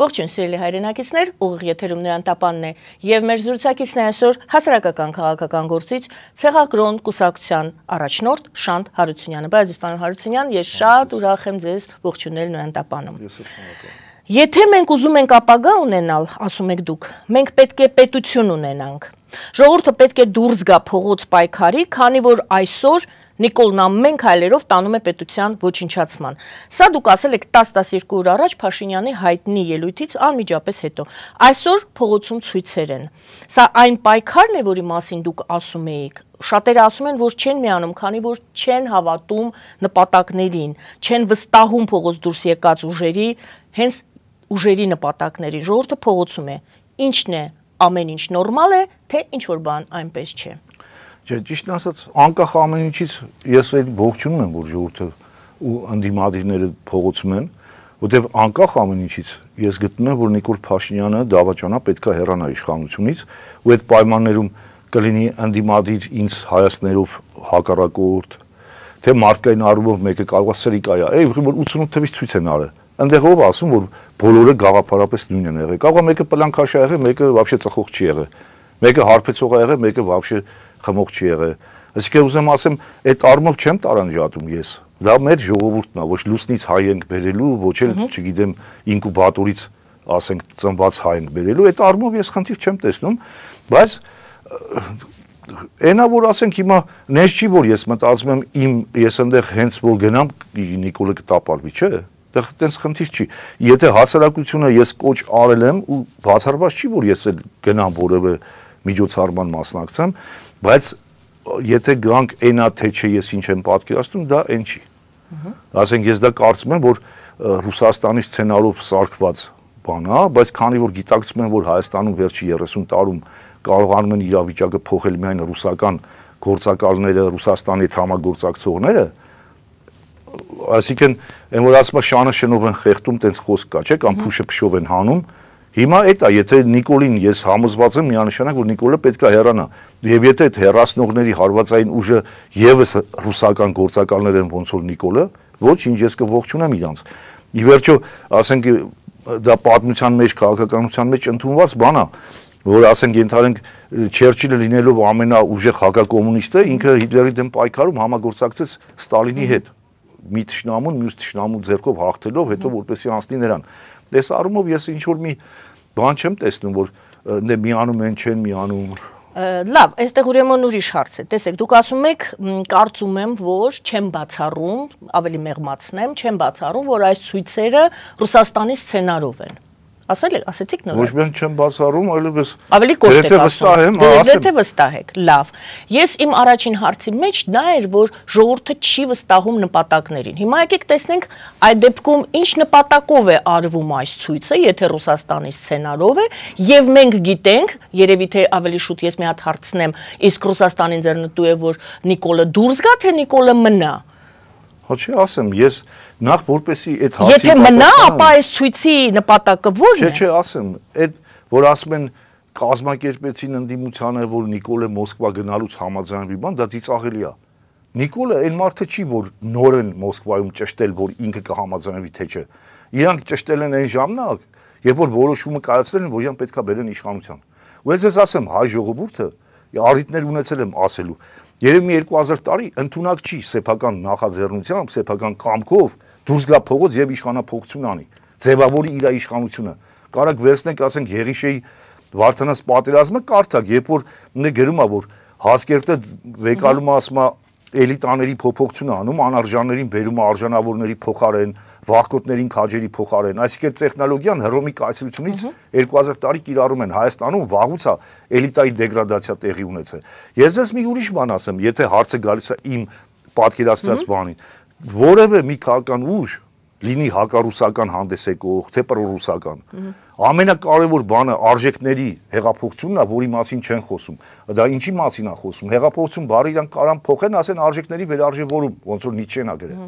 Ողջույն սիրելի հայրենակիցներ, ուղիղ եթերում նրան տապանն է եւ մեր զրուցակիցն է այսօր հասարակական քաղաքական գործիչ Ցեղակրոն կուսակցության առաջնորդ Շանտ Հարությունյանը։ Բայց իսպան Հարությունյան, ես շատ ուրախ եմ ձեզ ողջունել նրան տապանում։ Ես շնորհակալ եմ։ Եթե մենք ուզում ենք ապագա ունենալ, ասում եք դուք, մենք պետք է պետություն ունենանք։ Ժողովուրդը պետք է դուրս գա փողոց պայքարի, քանի որ այսօր Նիկոլն ամեն քայլերով տանում է պետության ոչնչացման։ Սա դուք ասել եք 10-12 օր առաջ Փաշինյանի հայտնի ելույթից անմիջապես հետո։ Այսօր փողոցում ցույցեր են։ Սա այն պայքարն է, որի մասին դուք ասում էիք շատերը ասում են, որ չեն միանում, քանի որ չեն հավատում նպատակներին, չեն վստահում փողոց դուրս եկած ուժերի, հենց ուժերի նպատակների։ Ժողովուրդը փողոցում է։ Ինչն է ամեն ինչ նորմալ է, թե ինչ որ բան այնպես չէ։ Չէ, ճիշտն ասած, անկախ ամեն ինչից ես այդ ողջունում եմ, որ ժողովուրդը ու անդիմադիրները փողոցում են, որտեվ անկախ ամեն ինչից ես գտնում եմ, որ Նիկոլ Փաշինյանը դավաճանա պետքա հեռանա իշխանությունից ու այդ պայմաններում կլինի անդիմադիր ինձ հայացներով հակառակորդ, թե մարդկային առումով մեկը կարող է սրիկայա։ Էй, որ 88 թվից ցույց են արել։ Այնտեղ ով ասում, որ բոլորը գաղափարապես նույնն են եղել։ Կարող է մեկը պլանքաշա եղել, մեկը вообще ծխող չի եղել։ Մեկը հարբեցող է եղել, մեկը вообще խմող չի եղել։ Այսինքն ուզեմ ասեմ, այդ արմով չեմ տարանջատում ես։ Դա մեր ժողովուրդն է, ոչ լուսնից հայ ենք բերելու, ոչ էլ, չգիտեմ, ինկուբատորից ասենք ծնված հայ ենք բերելու, այդ արմով ես խնդիր չեմ տեսնում, բայց այնա որ ասենք հիմա նես չի որ ես մտածում եմ իմ ես այնտեղ հենց որ գնամ Նիկոլը կտապալվի, չէ՞։ Դա տենց խնդիր չի։ Եթե հասարակությունը ես կոչ արել եմ ու բացառված չի որ ես էլ գնամ որևէ որ միջոցառման մասնակցեմ, բայց եթե գանք այնա թե չէ ես ինչ եմ պատկերացնում, դա այն չի։ Ասենք ես դա կարծում եմ, որ Ռուսաստանի սցենարով սարքված բան է, բայց քանի որ գիտակցում են, որ Հայաստանում վերջի 30 տարում կարողանում են իրավիճակը փոխել միայն ռուսական գործակալները, Ռուսաստանի հետ համագործակցողները, այսինքն այն որ ասում է շանը շնով են խեղտում, տենց խոսք կա, չէ՞, կամ փուշը փշով են հանում, Հիմա էտ է, եթե Նիկոլին ես համոզված եմ միանշանակ, որ Նիկոլը պետք է հեռանա։ Եվ եթե այդ հեռացնողների հարվածային ուժը եւս ռուսական գործակալներ են ոնց որ Նիկոլը, ոչինչ ես կողջունեմ իրանց։ Ի վերջո, ասենք դա պատմության մեջ, քաղաքականության մեջ ընդունված բան է, որ ասենք ենթարենք Չերչիլը լինելով ամենաուժեղ հակակոմունիստը, ինքը Հիտլերի դեմ պայքարում համագործակցեց Ստալինի հետ մի ճշնամուն, մյուս ճշնամու ձեռքով հաղթելով, հետո որպեսի անցնի նրան։ Այս առումով ես ինչ որ մի բան չեմ տեսնում, որ դե միանում են, չեն միանում։ Լավ, այստեղ ուրեմն ուրիշ հարց է։ Տեսեք, դուք ասում եք, կարծում եմ, որ չեմ բացառում, ավելի մեղմացնեմ, չեմ բացառում, որ այս ցույցերը Ռուսաստանի սցենարով են ասել եք, ասեցիք նորը։ Ոչ միայն չեմ բացառում, այլևս ավելի կոշտ եք ասում։ Դե վստահ եք, լավ։ Ես իմ առաջին հարցի մեջ դա էր, որ ժողովուրդը չի վստահում նպատակներին։ Հիմա եկեք տեսնենք այդ դեպքում ինչ նպատակով է արվում այս ցույցը, եթե Ռուսաստանի սցենարով է, եւ մենք գիտենք, երևի թե ավելի շուտ ես մի հատ հարցնեմ, իսկ Ռուսաստանին ձեռնտու է, որ Նիկոլը դուրս գա, թե Նիկոլը մնա։ Հա չի ասեմ, ես նախ որպեսի այդ հարցի Եթե մնա, ապա այս ցույցի նպատակը ո՞րն է։ Չէ, չէ, ասեմ, այդ որ ասում են կազմակերպեցին ընդդիմությանը, որ Նիկոլը Մոսկվա գնալուց համաձայնվի, բան դա ծիծաղելի է։ Նիկոլը այն մարդը չի, որ նորեն Մոսկվայում ճշտել, որ ինքը կհամաձայնվի թե չէ։ Իրանք ճշտել են այն ժամանակ, երբ որ որոշումը կայացրել են, որ իրան պետքա բերեն իշխանության։ Ու ես ես ասեմ, հայ ժողովուրդը արդիտներ ունեցել եմ ասելու Երևի 2000 տարի ընդունակ չի սեփական նախաձեռնությամբ, սեփական կամքով դուրս գա փողոց եւ իշխանապողություն անի, ձևավորի իր իշխանությունը։ Կարակ վերցնենք, ասենք Եղիշեի Վարդանաս պատերազմը կարդակ, երբ որ նա գրում է, որ հասկերտը վեկալում ասում է էլիտաների փոփոխություն անում, անարժաններին բերում արժանավորների փոխարեն, վախկոտներին քաջերի փոխարեն։ Այսինքն տեխնոլոգիան Հռոմի կայսրությունից 2000 տարի կիրառում են Հայաստանում վաղուցա էլիտայի դեգրադացիա տեղի ունեցել։ Ես ձեզ մի ուրիշ բան ասեմ, եթե հարցը գալիս է իմ պատկերացրած բանին, որևէ մի քաղաքական ուժ լինի հակառուսական հանդես եկող, թե պրոռուսական։ Ամենակարևոր բանը արժեքների հեղափոխությունն է, որի մասին չեն խոսում։ Դա ինչի մասին է խոսում։ Հեղափոխություն բարի իրան կարան փոխեն, ասեն արժեքների վերարժևորում, ոնց որ Նիչեն է գրել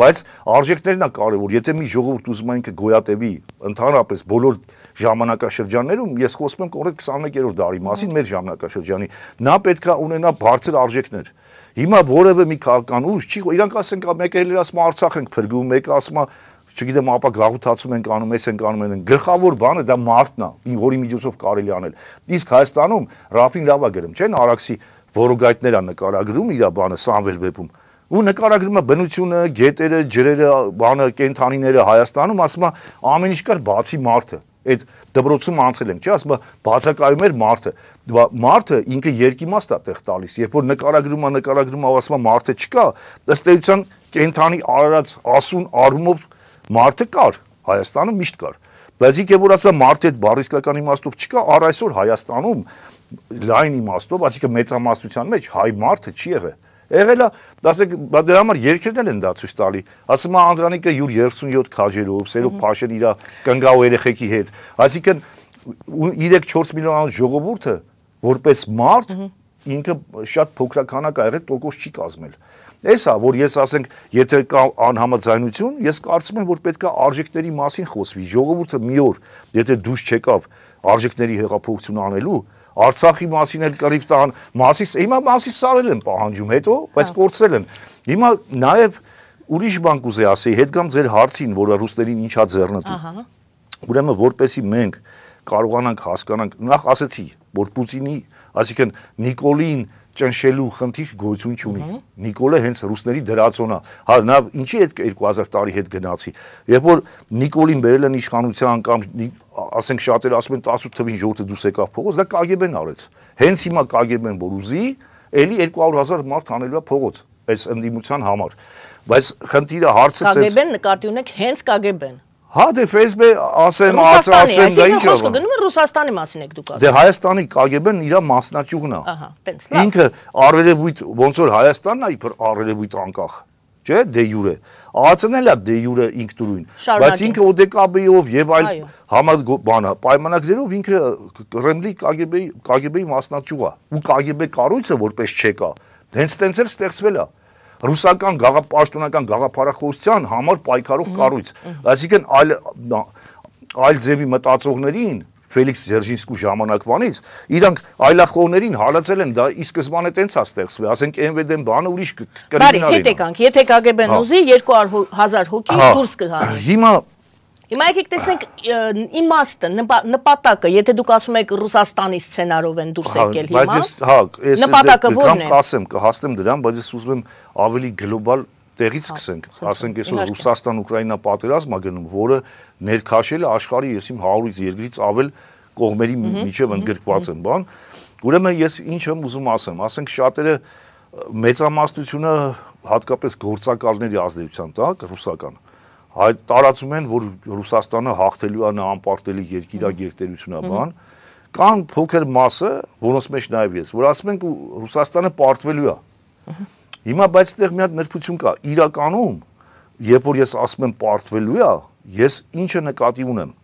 բայց արժեքներն է կարևոր։ Եթե մի ժողովուրդ ուզում է ինքը գոյատևի ընդհանրապես բոլոր ժամանակաշրջաններում, ես խոսում եմ կոնկրետ 21-րդ դարի մասին, մեր ժամանակաշրջանի, նա պետք է ունենա բարձր արժեքներ։ Հիմա որևէ մի քաղաքական ուժ չի, իրանք ասենք մեկը հենց ասում Արցախ ենք փրկում, մեկը ասում է չգիտեմ, ապա գաղութացում ենք անում, էս ենք անում, են գլխավոր բանը դա մարդն է, որի միջոցով կարելի անել։ Իսկ Հայաստանում Ռաֆին լավա գրում, չեն Արաքսի որոգայտներ է նկարագրում իր բանը Սամվել վեպում ու նկարագրում է բնությունը, գետերը, ջրերը, բանը, կենթանիները Հայաստանում, ասում է ամեն ինչ կար բացի մարդը։ Այդ դպրոցում անցել ենք, չէ՞, ասում է բացակայում էր մարդը։ Մարդը ինքը երկիմաստ է տեղ տալիս, երբ որ նկարագրում է, նկարագրում է, ասում է մարդը չկա, ըստ էության կենթանի արարած ասուն արումով մարդը կար, Հայաստանում միշտ կար։ Բայց իքե որ ասում է մարդը այդ բառ իսկական իմաստով չկա, առ այսօր Հայաստանում լայն իմաստով, այսինքն մեծամասնության մեջ հայ մարդը չի եղել Եղելա, ասեք, բա դրա համար երկրներ են դա ցույց տալի։ Ասում է Անդրանիկը յուր 37 քաջերով, Սերո Փաշեն իր կնգաու երեխեքի հետ։ Այսինքն 3-4 միլիոնանոց ժողովուրդը որպես մարդ ինքը շատ փոքրականակ ա եղել, տոկոս չի կազմել։ Էսա, որ ես ասենք, եթե կա անհամաձայնություն, ես կարծում եմ, որ պետք է արժեքների մասին խոսվի։ Ժողովուրդը մի օր, եթե դուրս չեկավ արժեքների հեղափոխություն անելու, Արցախի մասին էլ կռիվ տան, մասիս, հիմա մասիս սարել են պահանջում, հետո, բայց հա։ կորցրել են։ Հիմա նաև ուրիշ բան կուզե ասեի, հետ կամ ձեր հարցին, որ ռուսներին ինչա ձեռնտու։ Ուրեմն որպեսի մենք կարողանանք հասկանանք, նախ ասեցի, որ Պուտինի, այսինքն Նիկոլին ճնշելու խնդիր գոյություն չունի։ Նիկոլը հենց ռուսների դրացոնա։ Հա նա ինչի այդ 2000 տարի հետ գնացի։ Երբ որ Նիկոլին բերել են իշխանության կամ ասենք շատերը ասում են 18 թվին ժողովուրդը դուս եկավ փողոց, դա KGB-ն արեց։ Հենց հիմա KGB-ն որ ուզի, էլի 200.000 մարդ անելու է փողոց այս ընդդիմության համար։ Բայց խնդիրը հարցը KGB-ն նկատի ունեք հենց KGB-ն։ Հա դե ֆեսբե ասեմ, ասեմ դա ինչ է։ Խոսքը գնում է Ռուսաստանի մասին եք դուք ասում։ Դե Հայաստանի կագեբեն իր մասնաճյուղն է։ Ահա, տենց լավ։ Ինքը արևելեբույթ ոնց որ Հայաստանն է իբր արևելեբույթ անկախ, չէ՞, դե յուրը։ ԱԱՑ-ն էլ է դե յուրը ինքնուրույն, բայց ինքը ՕԴԿ-ով եւ այլ համաձ բանը պայմանագրերով ինքը Կրեմլի կագեբեի կագեբեի մասնաճյուղ է ու կագեբե կառույցը որպես չեկա։ Դենց տենց էլ ստեղծվել է։ Ա ռուսական գաղապաշտոնական գաղափարախոսության համար պայքարող կառույց։ Այսինքն այլ այլ ձևի մտածողներին Ֆելիքս Զերժինսկու ժամանակվանից իրանք այլախոհներին հալածել են դա ի սկզբանե տենց է ստեղծվել ասենք ՆՎԴ-ն բանը ուրիշ կրիմինալ է։ Բարի, հետ եկանք, եթե ԿԳԲ-ն ուզի 200000 հոգի դուրս հա, կհանի։ Հիմա Հիմա եկեք տեսնենք իմաստը, նպատակը, եթե դուք ասում եք Ռուսաստանի սցենարով են դուրս հա, եկել հիմա։ Բայց ես հա, ես նպատակը ո՞րն է։ Կասեմ, կհասնեմ դրան, բայց ես ուզում եմ ավելի գլոբալ տեղից հա, սկսենք, ասենք այսօր Ռուսաստան-Ուկրաինա պատերազմա գնում, որը ներքաշել է աշխարհի ես իմ 100-ից երկրից ավել կողմերի միջև ընդգրկված են, բան։ Ուրեմն ես ինչ եմ ուզում ասեմ, ասենք շատերը մեծամասնությունը հատկապես գործակալների ազդեցության տակ ռուսական տարածում են, որ Ռուսաստանը հաղթելու է անպարտելի երկիրա գերտերությունա բան, կան փոքր մասը, որոնց մեջ նաև ես, որ ասում ենք Ռուսաստանը պարտվելու է։ Հիմա բայց այդտեղ մի հատ նրբություն կա։ Իրականում, երբ որ ես ասում եմ պարտվելու է, ես ինչը նկատի ունեմ։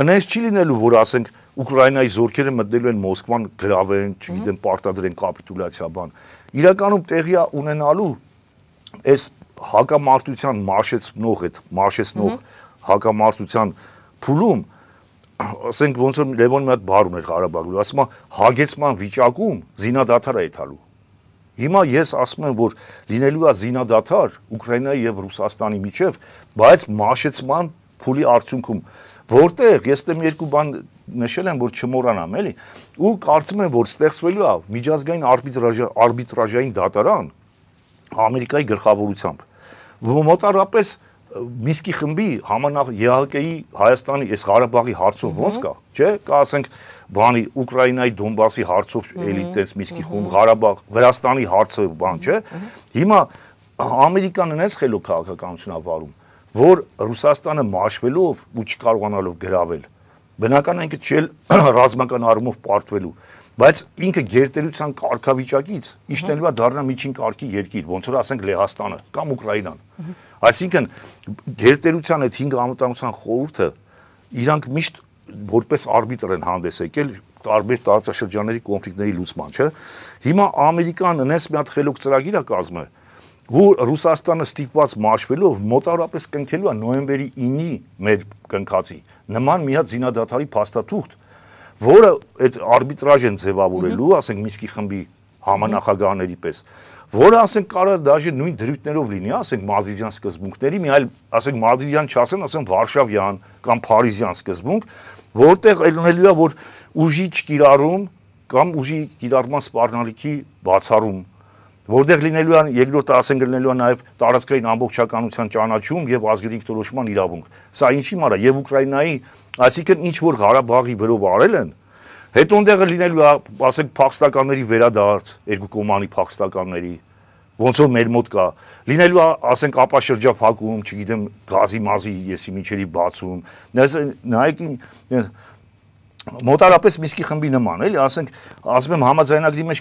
Անես չի լինելու, որ ասենք Ուկրաինայի զորքերը մտնելու են Մոսկվան, գրավեն, չգիտեմ, պարտադրեն կապիտուլյացիա բան։ Իրականում տեղի ունենալու այս հակամարտության մարշեցնող այդ մարշեցնող հակամարտության փուլում ասենք ոնց որ Լևոն մի հատ բառ ուներ Ղարաբաղում, ասում է հագեցման վիճակում զինադադար է ithալու։ Հիմա ես ասում եմ, որ լինելու է զինադադար Ուկրաինայի եւ Ռուսաստանի միջև, բայց մաշեցման փուլի արդյունքում, որտեղ ես դեմ երկու բան նշել եմ, որ չմոռանամ, էլի, ու կարծում եմ, որ ստեղծվելու է միջազգային արբիտրաժային դատարան Ամերիկայի գլխավորությամբ մոտարապես Միսկի խմբի համանախ ԵԱՀԿ-ի Հայաստանի այս Ղարաբաղի հարցով ոնց կա, չէ՞, կա ասենք բանի Ուկրաինայի Դոնբասի հարցով էլի տես Միսկի խումբ Ղարաբաղ, Վրաստանի հարցը բան, չէ՞։ Հիմա Ամերիկան ունես խելոք քաղաքականություն ավարում, որ Ռուսաստանը մաշվելով ու չկարողանալով գրավել, բնականային չէ ռազմական առումով պարտվելու, բայց ինքը գերտերության կարգավիճակից իջնելուա դառնա միջին կարգի երկիր, ոնց որ ասենք Լեհաստանը կամ Ուկրաինան։ Այսինքն գերտերության այդ 5 անվտանգության խորհուրդը իրանք միշտ որպես արբիտր են հանդես եկել տարբեր տարածաշրջանների կոնֆլիկտների լուծման, չէ՞։ Հիմա Ամերիկան նես մի հատ խելոք ծրագիր է կազմը, որ Ռուսաստանը ստիպված մաշվելով մոտավորապես կնքելու է նոյեմբերի 9-ի մեր կնքացի։ Նման մի հատ զինադատարի փաստաթուղթ, որը այդ արբիտրաժ են ձևավորելու, ասենք Մինսկի խմբի համանախագահաների պես, որը ասենք կարա դաժե նույն դրույթներով լինի, ասենք մադրիդյան սկզբունքների, մի այլ ասենք մադրիդյան չասեն, ասենք վարշավյան կամ փարիզյան սկզբունք, որտեղ ելնելու է որ ուժի չկիրառում կամ ուժի կիրառման սպառնալիքի բացառում որտեղ լինելու են երկրորդ ասենք լինելու է նաև տարածքային ամբողջականության ճանաչում եւ ազգերիկ դրոշման իրավունք։ Սա ինչի՞ մարա եւ Ուկրաինայի Այսինքն ինչ որ Ղարաբաղի բերով արել են, հետո ընդեղը լինելու ասենք փախստականների վերադարձ, երկու կոմանի փախստականների ոնց որ մեր մոտ կա լինելու ասենք ապաշրջափակում, չգիտեմ, գազի մազի եսի միջերի բացում։ Դες նայեք մոտարապես Միսկի խմբի նման, էլի, ասենք, ասում եմ համաձայնագրի մեջ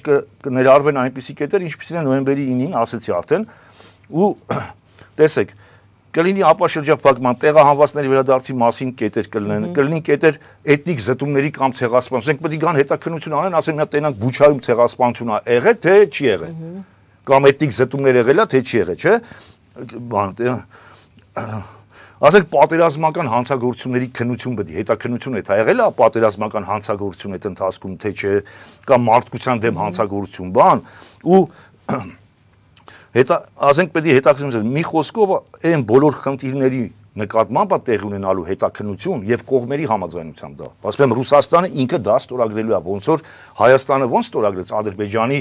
կներառվեն այնպիսի կետեր, ինչպիսին է նոյեմբերի 9-ին ասացի արդեն, ու տեսեք, կլինի ապաշրջափակման տեղահանվածների վերադարձի մասին կետեր կլինեն, կլինին կետեր էթնիկ զտումների կամ ցեղասպանության։ Ուզենք պետք է գան հետաքնություն անեն, ասեն միա տենանք Բուչայում ցեղասպանություն ա եղե թե չի եղե։ Կամ էթնիկ զտումներ եղելա թե չի եղե, չէ՞։ Բան դե, ասենք պատերազմական հանցագործությունների քննություն պետք է հետաքնություն է թա եղելա պատերազմական հանցագործություն այդ ընթացքում թե չէ կամ մարդկության դեմ հանցագործություն բան ու հետա ասենք պետք է հետաքրքրություն մի խոսքով այն բոլոր խնդիրների նկատմամբ տեղ ունենալու հետաքնություն եւ կողմերի համաձայնությամբ դա։ Ասում Ռուսաստանը ինքը դա ստորագրելու է, ոնց որ Հայաստանը ոնց ստորագրեց Ադրբեջանի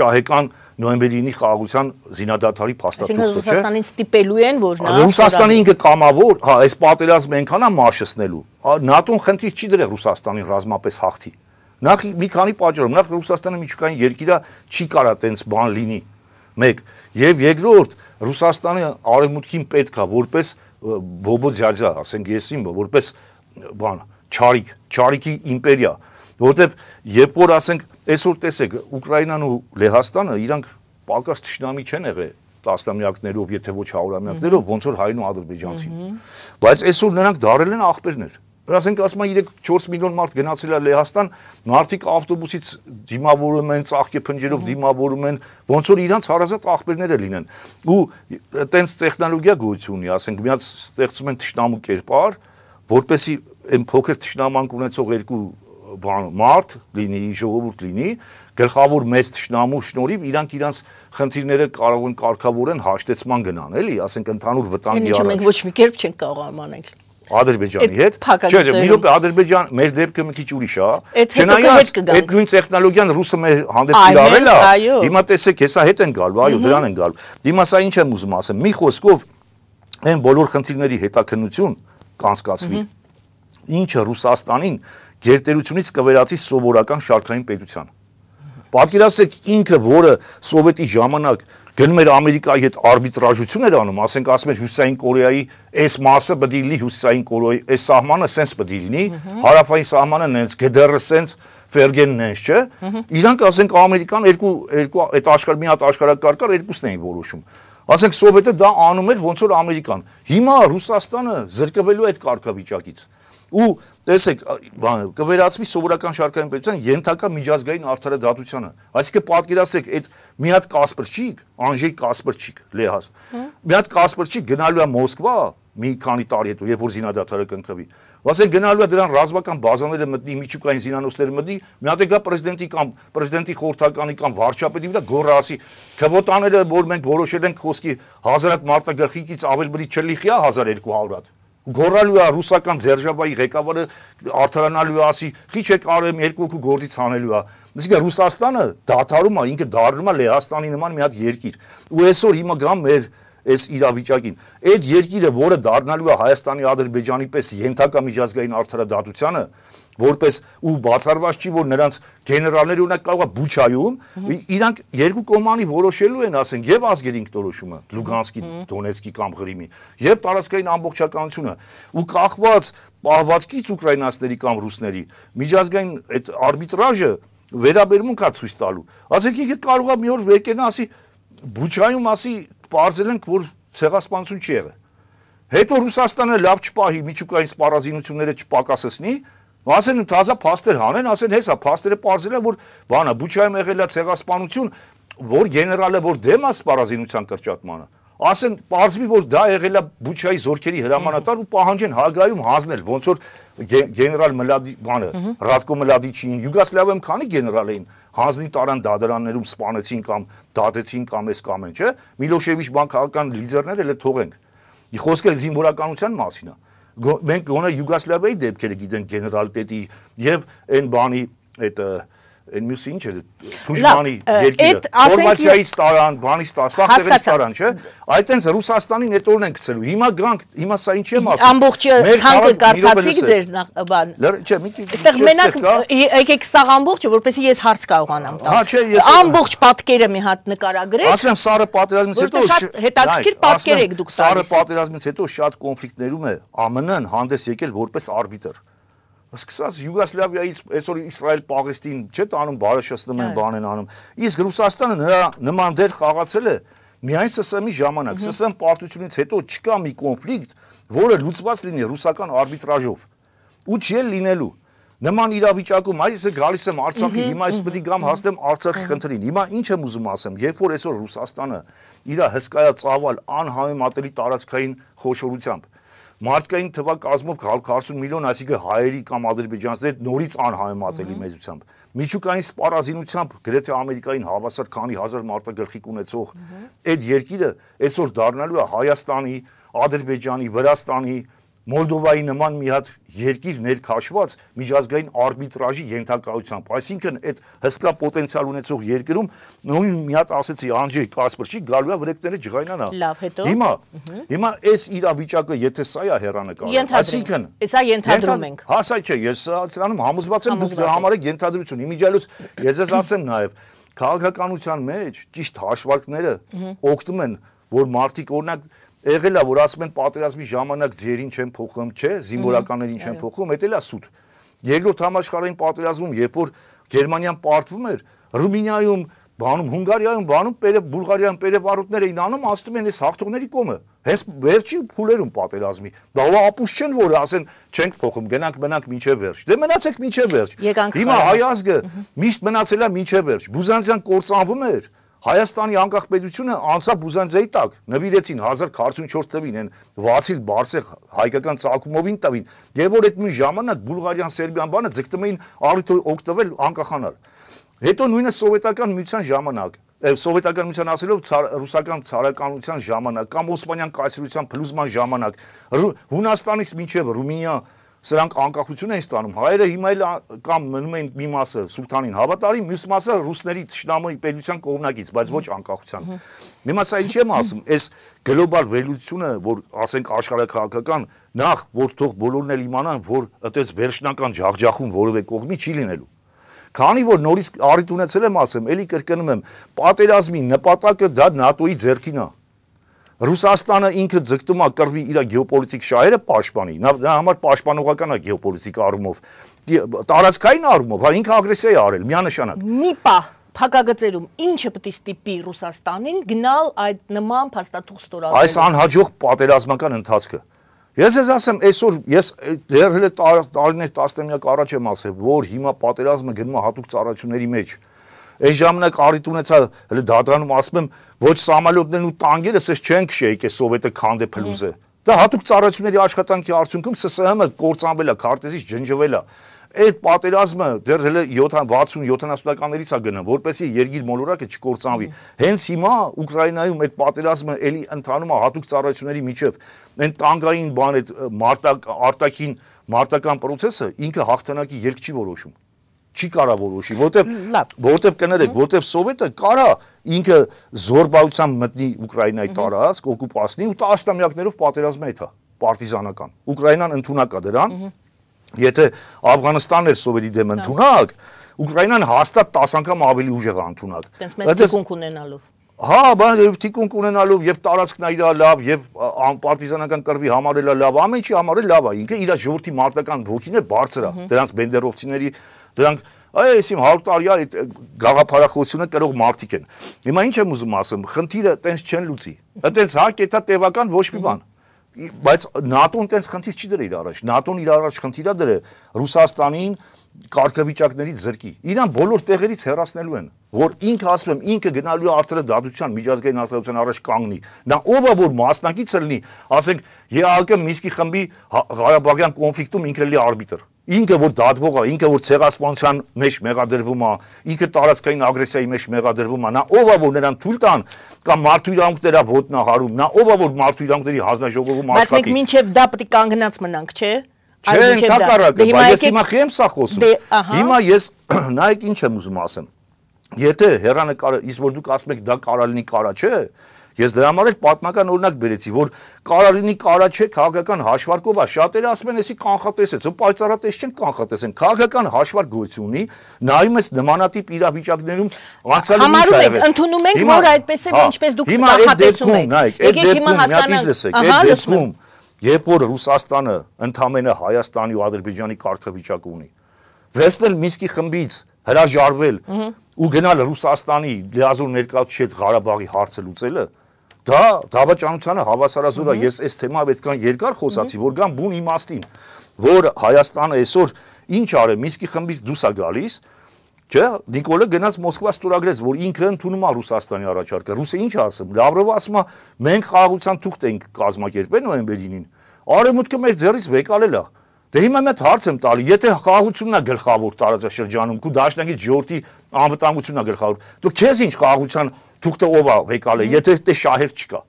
շահեկան նոյեմբերի 9-ի խաղաղության զինադատարի փաստաթուղթը, չէ՞։ Ռուսաստանին ստիպելու են, որ նա Ռուսաստանը ինքը կամավոր, հա, այս պատերազմը ենքան է մաշեցնելու։ ՆԱՏՕ-ն խնդիր չի դրել Ռուսաստանին ռազմապես հաղթի։ Նախ մի քանի պատճառով, նախ Ռուսաստանը միջուկային երկիրա չի կարա տենց բան լինի մեկ եւ երկրորդ Ռուսաստանի արևմուտքին պետքա որպես բոբոջաջա, ասենք ես իմ որպես բան չարիկ, չարիկի իմպերիա, որտեվ երբ որ ասենք այսօր տեսեք Ուկրաինան ու Լեհաստանը իրանք պակաս ճշնամի չեն եղել տասնամյակներով, եթե ոչ հարյուրամյակներով, ոնց որ հայն ու ադրբեջանցին։ Բայց այսօր նրանք դարել են աղբերներ։ Ասենք ասում են 3-4 միլիոն մարդ գնացել է Լեհաստան, մարդիկ ավտոբուսից դիմավորում են, ծաղկե փնջերով դիմավորում են, ոնց որ իրանց հարազատ ախպերները լինեն։ Ու տենց տեխնոլոգիա գոյություն ունի, ասենք միած ստեղծում են ճշտամու կերպար, որպեսի այն փոքր ճշտամանք ունեցող երկու բան մարդ լինի, ժողովուրդ լինի, գլխավոր մեծ ճշնամու շնորհիվ իրանք իրանք խնդիրները կարող են կարգավորեն հաշտեցման գնան, էլի, ասենք ընդհանուր վտանգի առաջ։ Ինչ մենք ոչ մի կերպ չենք կարող ամանենք։ Ադրբեջանի հետ։ Չէ, մի րոպե Ադրբեջան մեր դեպքը մի քիչ ուրիշ է։ Չնայած այդ նույն տեխնոլոգիան ռուսը մեր հանդեպ իրավելա։ Հիմա տեսեք, հեսա հետ են գալու, այո, դրան են գալու։ Հիմա սա ինչ եմ ուզում ասեմ, մի խոսքով այն բոլոր խնդիրների հետաքննություն կանցկացվի։ Ինչը Ռուսաստանին գերտերությունից կվերածի սովորական շարքային պետության։ Պատկերացրեք ինքը, որը սովետի ժամանակ գնում էր Ամերիկայի հետ արբիտրաժություն էր անում, ասենք ասում էր Հյուսիսային Կորեայի այս մասը պետք է լինի Հյուսիսային Կորեայի, այս սահմանը սենց պետք է լինի, հարավային սահմանը նենց, գդերը սենց, Ֆերգենն էս, չէ՞։ Իրանք ասենք Ամերիկան երկու երկու այդ աշխարհ մի հատ աշխարհակարգ կար, երկուսն էին որոշում։ Ասենք Սովետը դա անում էր ոնց որ Ամերիկան։ Հիմա Ռուսաստանը զրկվելու է այդ կարգավիճակից ու տեսեք բանը կվերածվի սովորական շարքային պետության յենթակա միջազգային արդարադատությանը այսինքն պատկերացեք այդ մի հատ կասպրչիկ անժեյ կասպրչիկ լեհաս մի հատ կասպրչիկ գնալու է մոսկվա մի քանի տարի հետո երբ որ զինադատարը կընկվի ասեն գնալու է դրան ռազմական բազաները մտնի միջուկային զինանոցները մտնի մի հատ է գա պրեզիդենտի կամ պրեզիդենտի խորհրդականի կամ վարչապետի վրա գոռա ասի քվոտաները որ մենք որոշել ենք խոսքի 1000 հատ մարտագլխիկից ավել բլի չլիխիա 1200 հատ Գորալու է ռուսական ձերժաբայի ղեկավարը արդարանալու է ասի, քիչ եք արեմ երկու օկու գործից հանելու է։ Իսկ Ռուսաստանը դաթարում է, ինքը դառնում է Լեհաստանի նման մի հատ երկիր։ Ու այսօր հիմա գամ մեր այս իրավիճակին։ Այդ երկիրը, որը դառնալու է Հայաստանի Ադրբեջանի պես յենթակա միջազգային արդարադատությանը, որպես ու բացառված չի որ նրանց գեներալները օրինակ կարողա Բուչայում իրանք երկու կոմանի որոշելու են ասենք եւ ազգերի ինքնորոշումը Լուգանսկի, Դոնեցկի կամ Ղրիմի եւ տարածքային ամբողջականությունը ու կախված պահվածքից ուկրաինացիների կամ ռուսների միջազգային այդ արբիտրաժը վերաբերվում կա ցույց տալու ասենք ինքը կարողա մի օր վեկենա ասի Բուչայում ասի բարձել ենք որ ցեղասպանություն չի եղել հետո Ռուսաստանը լավ չպահի միջուկային սպառազինությունները չպակասեցնի չպ ասեն թազա փաստեր հանեն, ասեն հեսա փաստերը parzել է որ բանը Բուչայում եղել է ցեղասպանություն, որ գեներալը որ դեմ է սպառազինության կրճատմանը։ Ասեն parzվի որ դա եղել է Բուչայի զորքերի հրամանատար ու պահանջեն Հագայում հանձնել, ոնց որ գեներալ Մլադի բանը Ռադկո Մլադիչին, Յուգոսլավիայում քանի գեներալ էին հանձնի տարան դադարաններում սպանեցին կամ դատեցին կամ էս կամ այն, չէ՞։ Միլոշևիչ բանկական լիդերները լե թողենք։ Խոսքը զինվորականության մասին է մենք գոնե Յուգոսլավիայի դեպքերը գիտենք գեներալիտետի եւ այն բանի այդ Այն մյուսը ինչ է Փուժմանի երկիրը։ Ֆորմացիայից տարան, բանից տարան, սա տեղից տարան, չէ։ Այդտենց Ռուսաստանին այդ օրն են գցելու։ Հիմա գանք, հիմա սա ինչ եմ ասում։ Ամբողջ ցանկը կարդացիք ձեր բան։ Չէ, մի քիչ։ Այստեղ մենակ հա։ եկեք սա ամբողջը, որպեսզի ես հարց կարողանամ տալ։ Հա, չէ, ես ամբողջ պատկերը մի հատ նկարագրեք։ Ասում եմ սարը պատերազմից հետո շատ հետաքրքիր պատկեր եք դուք տալիս։ Սարը պատերազմից հետո շատ կոնֆլիկտներում է ԱՄՆ-ն հանդես եկել որպես արբիտր։ Սկսած Յուգոսլավիայից այսօր Իսրայել Պաղեստին չէ տանում բարեշտում են բան են անում։ Իսկ Ռուսաստանը նրա նման դեր խաղացել է միայն ՍՍՄ-ի ժամանակ։ ՍՍՄ պարտությունից հետո չկա մի կոնֆլիկտ, որը լուծված լինի ռուսական արբիտրաժով։ Ու չի լինելու նման իրավիճակում այս է գալիս եմ Արցախի, հիմա ես պետք է գամ հաստեմ Արցախի քննին։ Հիմա ինչ եմ ուզում ասեմ, երբ որ այսօր Ռուսաստանը իր հսկայա ծավալ անհամեմատելի տարածքային խոշորությամբ մարդկային թվա կազմով 140 միլիոն, այսինքն հայերի կամ ադրբեջանցիներ նորից անհայմատելի մեծությամբ։ Միջուկային սպառազինությամբ գրեթե ամերիկային հավասար քանի հազար մարտագլխիկ ունեցող այդ երկիրը այսօր դառնալու է Հայաստանի, Ադրբեջանի, Վրաստանի, Մոլդովայի նման մի հատ երկիր ներքաշված միջազգային արբիտրաժի ենթակայությամբ, այսինքն այդ հսկա պոտենցիալ ունեցող երկրում նույն մի հատ ասեցի Անջեյ Կասպրչի գալու է վրեկները ջղայնանան։ Լավ, հետո։ Հիմա հիմա այս իրավիճակը եթե սա է հերանեկարը, այսինքն սա ենթադրում ենք։ Հա, սա չէ, ես սրանում համոզված եմ դուք դրա համար եք ենթադրություն։ Իմիջայլուց ես ես ասեմ նաև քաղաքականության մեջ ճիշտ հաշվարկները օգտվում են որ մարդիկ օրինակ եղել է որ ասում են պատերազմի ժամանակ ձերին չեն փոխում, չէ, զինվորականներին չեն փոխում, դա էլ է սուտ։ Երկրորդ համաշխարհային պատերազմում, երբ որ Գերմանիան պարտվում էր, Ռումինիայում, բանում Հունգարիայում, բանում Պերեվ Բուլղարիայում Պերեվարուտներ էին անում, ասում են, այս հաղթողների կոմը, հենց վերջի փուլերում պատերազմի։ Դա ո ապուշ չեն, որ ասեն, չենք փոխում, գնանք մնանք մինչև վերջ։ Դե մնացեք մինչև վերջ։ Հիմա հայ ազգը միշտ մնացել է մինչև վերջ։ Բուզանդյան կործանվում էր, Հայաստանի անկախ պետությունը անցավ Բուզանձեի տակ, նվիրեցին 1044 թվին են Վասիլ Բարսեղ հայկական ծակումովին տվին, եւ որ այդ մի ժամանակ Բուլղարիան Սերբիան բանը ձգտում էին առիթով օգտվել անկախանալ։ Հետո նույնը սովետական միության ժամանակ սովետական միության ասելով ծար, ռուսական ցարականության ժամանակ կամ օսմանյան կայսրության փլուզման ժամանակ Հունաստանից մինչև Ռումինիա սրանք անկախություն էին ստանում։ Հայերը հիմա էլ կամ մնում են մի մասը սուլթանին հավատարի, մյուս մասը ռուսների ճշնամի պետության կողմնակից, բայց ոչ անկախության։ Հիմա սա ինչի՞ եմ ասում, այս գլոբալ վերլուծությունը, որ ասենք աշխարհակահաղական նախ որ թող բոլորն էլ իմանան, որ այդպես վերջնական ջախջախում որևէ կողմի չի լինելու։ Քանի որ նորից առիթ ունեցել եմ ասեմ, ելի կրկնում եմ, պատերազմի նպատակը դա ՆԱՏՕ-ի ձեռքին է։ Ռուսաստանը ինքը ձգտում է կռվի իր գեոպոլիտիկ շահերը պաշտպանի։ Նա դրա համար պաշտպանողական է գեոպոլիտիկ առումով։ Տարածքային առումով, հա ինքը ագրեսիա է արել, միանշանակ։ Մի պահ փակագծերում ինչը պետք է ստիպի Ռուսաստանին գնալ այդ նման փաստաթուղթ ստորագրելու։ Այս անհաջող պատերազմական ընթացքը։ Ես ես ասեմ, այսօր ես դեռ հենց տարիներ 10 տարիներ առաջ եմ ասել, որ հիմա պատերազմը գնում է հատուկ ծառայությունների մեջ։ Այն ժամանակ առիթ ունեցա հələ դատարանում ասում եմ ոչ սամալյոտներն ու տանգերը ասես չեն քշի եկե սովետը քանդե փլուզը։ հա։ Դա հատուկ ծառայությունների աշխատանքի արդյունքում ՍՍՀՄ-ը կործանվել է, քարտեզից ջնջվել է։ Այդ պատերազմը դեռ հələ 60-70-ականներից է գնում, որպեսզի երկիր մոլորակը չկործանվի։ հա։ Հենց հիմա Ուկրաինայում այդ պատերազմը ելի ընթանում է հատուկ ծառայությունների միջև։ Այն տանգային բան այդ մարտակ արտակին մարտական process-ը ինքը հաղթանակի երկ չի որոշում չի կարա որոշի, որտեվ որտեվ կներեք, որտեվ Սովետը կարա ինքը զորբայությամբ մտնի Ուկրաինայի տարածք, օկուպացնի ու 10 տամյակներով պատերազմը էթա, պարտիզանական։ Ուկրաինան ընդունակա դրան։ Եթե Աфghanistan-ը Սովետի դեմ ընդունակ, Ուկրաինան հաստատ 10 անգամ ավելի ուժեղ ընդունակ։ Այդպես մեծ թիկունք ունենալով։ Հա, բան եւ թիկունք ունենալով եւ տարածքն իրա լավ եւ պարտիզանական կռվի համարելա լավ, ամեն ինչի համարել լավ է։ Ինքը իր ժողովրդի մարտական ոգին է բարձր է։ Դրանց բենդերովցիների Դրանք այ այս իմ 100 տարի այդ գաղափարախոսությունը կրող մարդիկ են։ Հիմա ինչ եմ ուզում ասեմ, խնդիրը տենց չեն լուծի։ Այդտենց հակ է դա տևական ոչ մի բան բայց ՆԱՏՕ-ն տենց խնդիր չի դրել իր առաջ։ ՆԱՏՕ-ն իր առաջ խնդիրա դրել Ռուսաստանին կարգավիճակներից զրկի։ Իրան բոլոր տեղերից հեռացնելու են, որ ինքը ասում եմ, ինքը գնալու է արդյոք դատության միջազգային արտադրության առաջ կանգնի։ Դա ով է որ մասնակիցը լինի, ասենք ԵԱԿ Մինսկի խմբի Ղարաբաղյան կոնֆլիկտում ինքը լինի արբիտր ինքը որ դադվող է, ինքը որ ցեղասպանության մեջ մեղադրվում է, ինքը տարածքային ագրեսիայի մեջ մեղադրվում է, նա ով է որ նրան թույլ տան կամ մարդու իրավունքները ոտնահարում, նա ով է որ մարդու իրավունքների հանձնաժողովում աշխատի։ Բայց մենք մինչև դա պետք է կանգնած մնանք, չէ՞։ Չէ, ընդհակառակը, դե բայց ես հիմա քեմ սա խոսում։ դե- Հիմա ես նայեք ինչ եմ ուզում ասեմ։ Եթե հերանեկարը, իսկ որ դուք ասում եք դա կարա լինի, կարա չէ, Ես դրա համար էլ պատմական օրինակ բերեցի, որ կարա լինի, կարա չէ քաղաքական հաշվարկով է, շատերը ասում են, էսի կանխատեսեց, ու պայծառատես չեն կանխատեսեն։ Քաղաքական հաշվարկ գոյություն ունի, նայում ես նմանատիպ իրավիճակներում անցյալի ինչ ա եղել։ Համարում եք, ընդունում ենք, որ այդպես է, հա, ինչպես դուք կանխատեսում եք։ Եկեք հիմա հասկանանք։ Ահա, լսում եմ։ Երբ որ Ռուսաստանը ընդամենը Հայաստանի ու Ադրբեջանի կարգավիճակ ունի, վերցնել Մինսկի խմբից հրաժարվել ու գնալ Ռուսաստանի լիազոր ներկայացուցիչ Ղարաբաղի հարցը լուծելը, Դա դավաճանությանը հավասարազոր է։ Ես այս թեմայով այդքան երկար խոսացի, որ կան բուն իմաստին, որ Հայաստանը այսօր ինչ արե Միսկի խմբից դուս է գալիս, չէ, Նիկոլը գնաց Մոսկվա ստորագրեց, որ ինքը ընդունում է Ռուսաստանի առաջարկը։ Ռուսը ինչ ասում։ Լավրովը ասում է, մենք խաղաղության թուղթ ենք կազմակերպել նոյեմբերին։ Արևմուտքը մեր ձեռից վեկալել է։ Դե հիմա մետ հարց եմ տալի, եթե խաղաղությունն է գլխավոր տարածաշրջանում, քու դաշնակից ժողովրդի անվտանգությունն է գլխավոր։ Դու քեզ ինչ խաղաղության թուղթը ով է վեկալը, եթե դե շահեր չկա։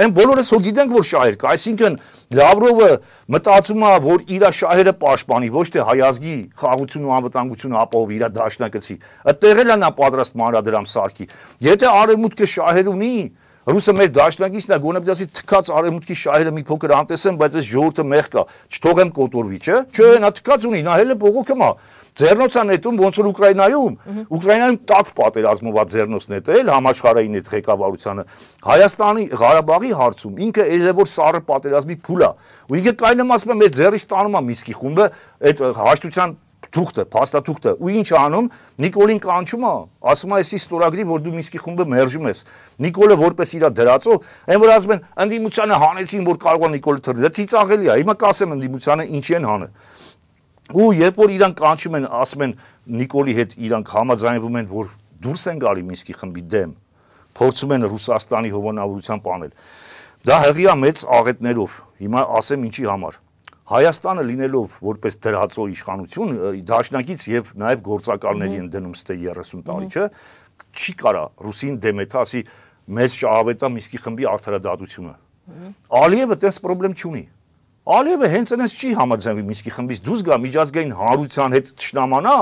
Այն բոլորս հո գիտենք որ շահեր կա, այսինքն Լավրովը մտածում է որ իր շահերը պաշտպանի, ոչ թե հայազգի խաղաղությունն ու անվտանգությունը ապահովի իր դաշնակցի։ Այդտեղ էլ նա պատրաստ մանրադրամ սարքի։ Եթե արևմուտքը շահեր ունի, Ռուսը մեր դաշնակիցն է, գոնե դասի թքած արևմուտքի շահերը մի փոքր անտեսեմ, բայց այս ժողովուրդը մեղք է, չթողեմ կոտորվի, չէ՞։ Չէ, նա թքած ունի, նա հելը բողոքը մա։ Ձեռնոցան նետում ոնց որ Ուկրաինայում, Ուկրաինայում տակ պատերազմով է ձեռնոց նետել համաշխարհային այդ ղեկավարությունը։ Հայաստանի Ղարաբաղի հարցում ինքը ելը որ սառը պատերազմի փուլ է։ Ու ինքը կայնում ասում է մեր ձեռի ստանում է Միսկի խումբը այդ հաշտության թուղթը, փաստաթուղթը ու ինչ անում Նիկոլին կանչում է, ասում է էսի ստորագրի, որ դու Միսկի խումբը մերժում ես։ Նիկոլը որպես իր դրածո, այն որ ասում են ընդդիմությանը հանեցին, որ կարող է Նիկոլը թռնել։ Դա ծիծաղելի է։ Հիմա կասեմ ընդդիմությանը ինչի են հանը ու երբ որ իրանք կանչում են, ասում են Նիկոլի հետ իրանք համաձայնվում են, որ դուրս են գալի Մինսկի խմբի դեմ, փորձում են Ռուսաստանի հովանավորությամբ անել։ Դա հղիա մեծ աղետներով։ Հիմա ասեմ ինչի համար։ Հայաստանը լինելով որպես դրածո իշխանություն դաշնակից եւ նաեւ գործակալների են դնում ստե 30 տարի, չէ՞, չի կարա ռուսին դեմեթա ասի մեզ շահավետա Մինսկի խմբի արդարադատությունը։ Ալիևը տես խնդրեմ չունի։ Ալիևը հենց այնպես չի համաձայնվի Մինսկի խմբից դուրս գա միջազգային հանրության հետ ճշնամանա,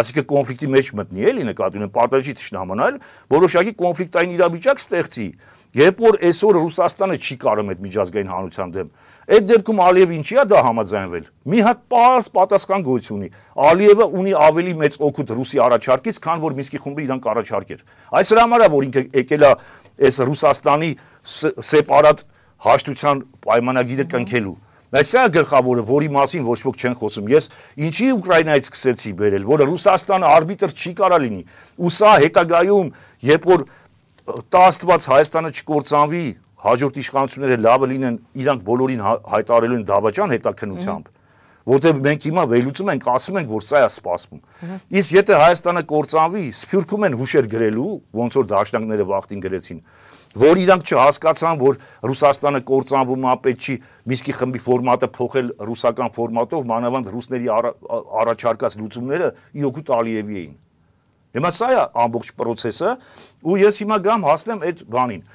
այսինքն կոնֆլիկտի մեջ մտնի էլի նկատի ունեմ պարտադրի ճշնամանալ, որոշակի կոնֆլիկտային իրավիճակ ստեղծի։ Երբ որ այսօր Ռուսաստանը չի կարող այդ միջազգային հանրության դեմ, այդ դեպքում Ալիևը ինչի է դա համաձայնվել։ Մի հատ պարզ պատասխան գոյություն ունի։ Ալիևը ունի ավելի մեծ օգուտ Ռուսի առաջարկից, քան որ Մինսկի խումբը իրանք առաջարկեր։ Այս հրա համար է որ ինքը եկել է այս Ռուսաստանի սեպարատ հաշտության պայմանագիրը կնքելու։ mm -hmm Այս սա գլխավորը, որի մասին ոչ ոք չեն խոսում։ Ես ինչի Ուկրաինայից սկսեցի բերել, որը Ռուսաստանը արբիտր չի կարա լինի։ Ու սա հետագայում, երբ որ տա Աստված Հայաստանը չկործանվի, հաջորդ իշխանությունները լավը լինեն, իրանք բոլորին հա-, հայտարելու են դավաճան հետաքնությամբ, որտեղ մենք հիմա վերլուծում ենք, ասում ենք, որ սա է սպասվում։ Իսկ եթե Հայաստանը կործանվի, սփյուրքում են հուշեր գրելու, ոնց որ դաշնակները վախտին գրեցին, որ իրանք չհասկացան, որ Ռուսաստանը կործանվում ապետ չի Միսկի խմբի ֆորմատը փոխել ռուսական ֆորմատով, մանավանդ ռուսների արա, առաջարկած լուծումները Իոկուտ Ալիևի էին։ Հիմա սա է ամբողջ process-ը, ու ես հիմա գամ հասնեմ այդ բանին։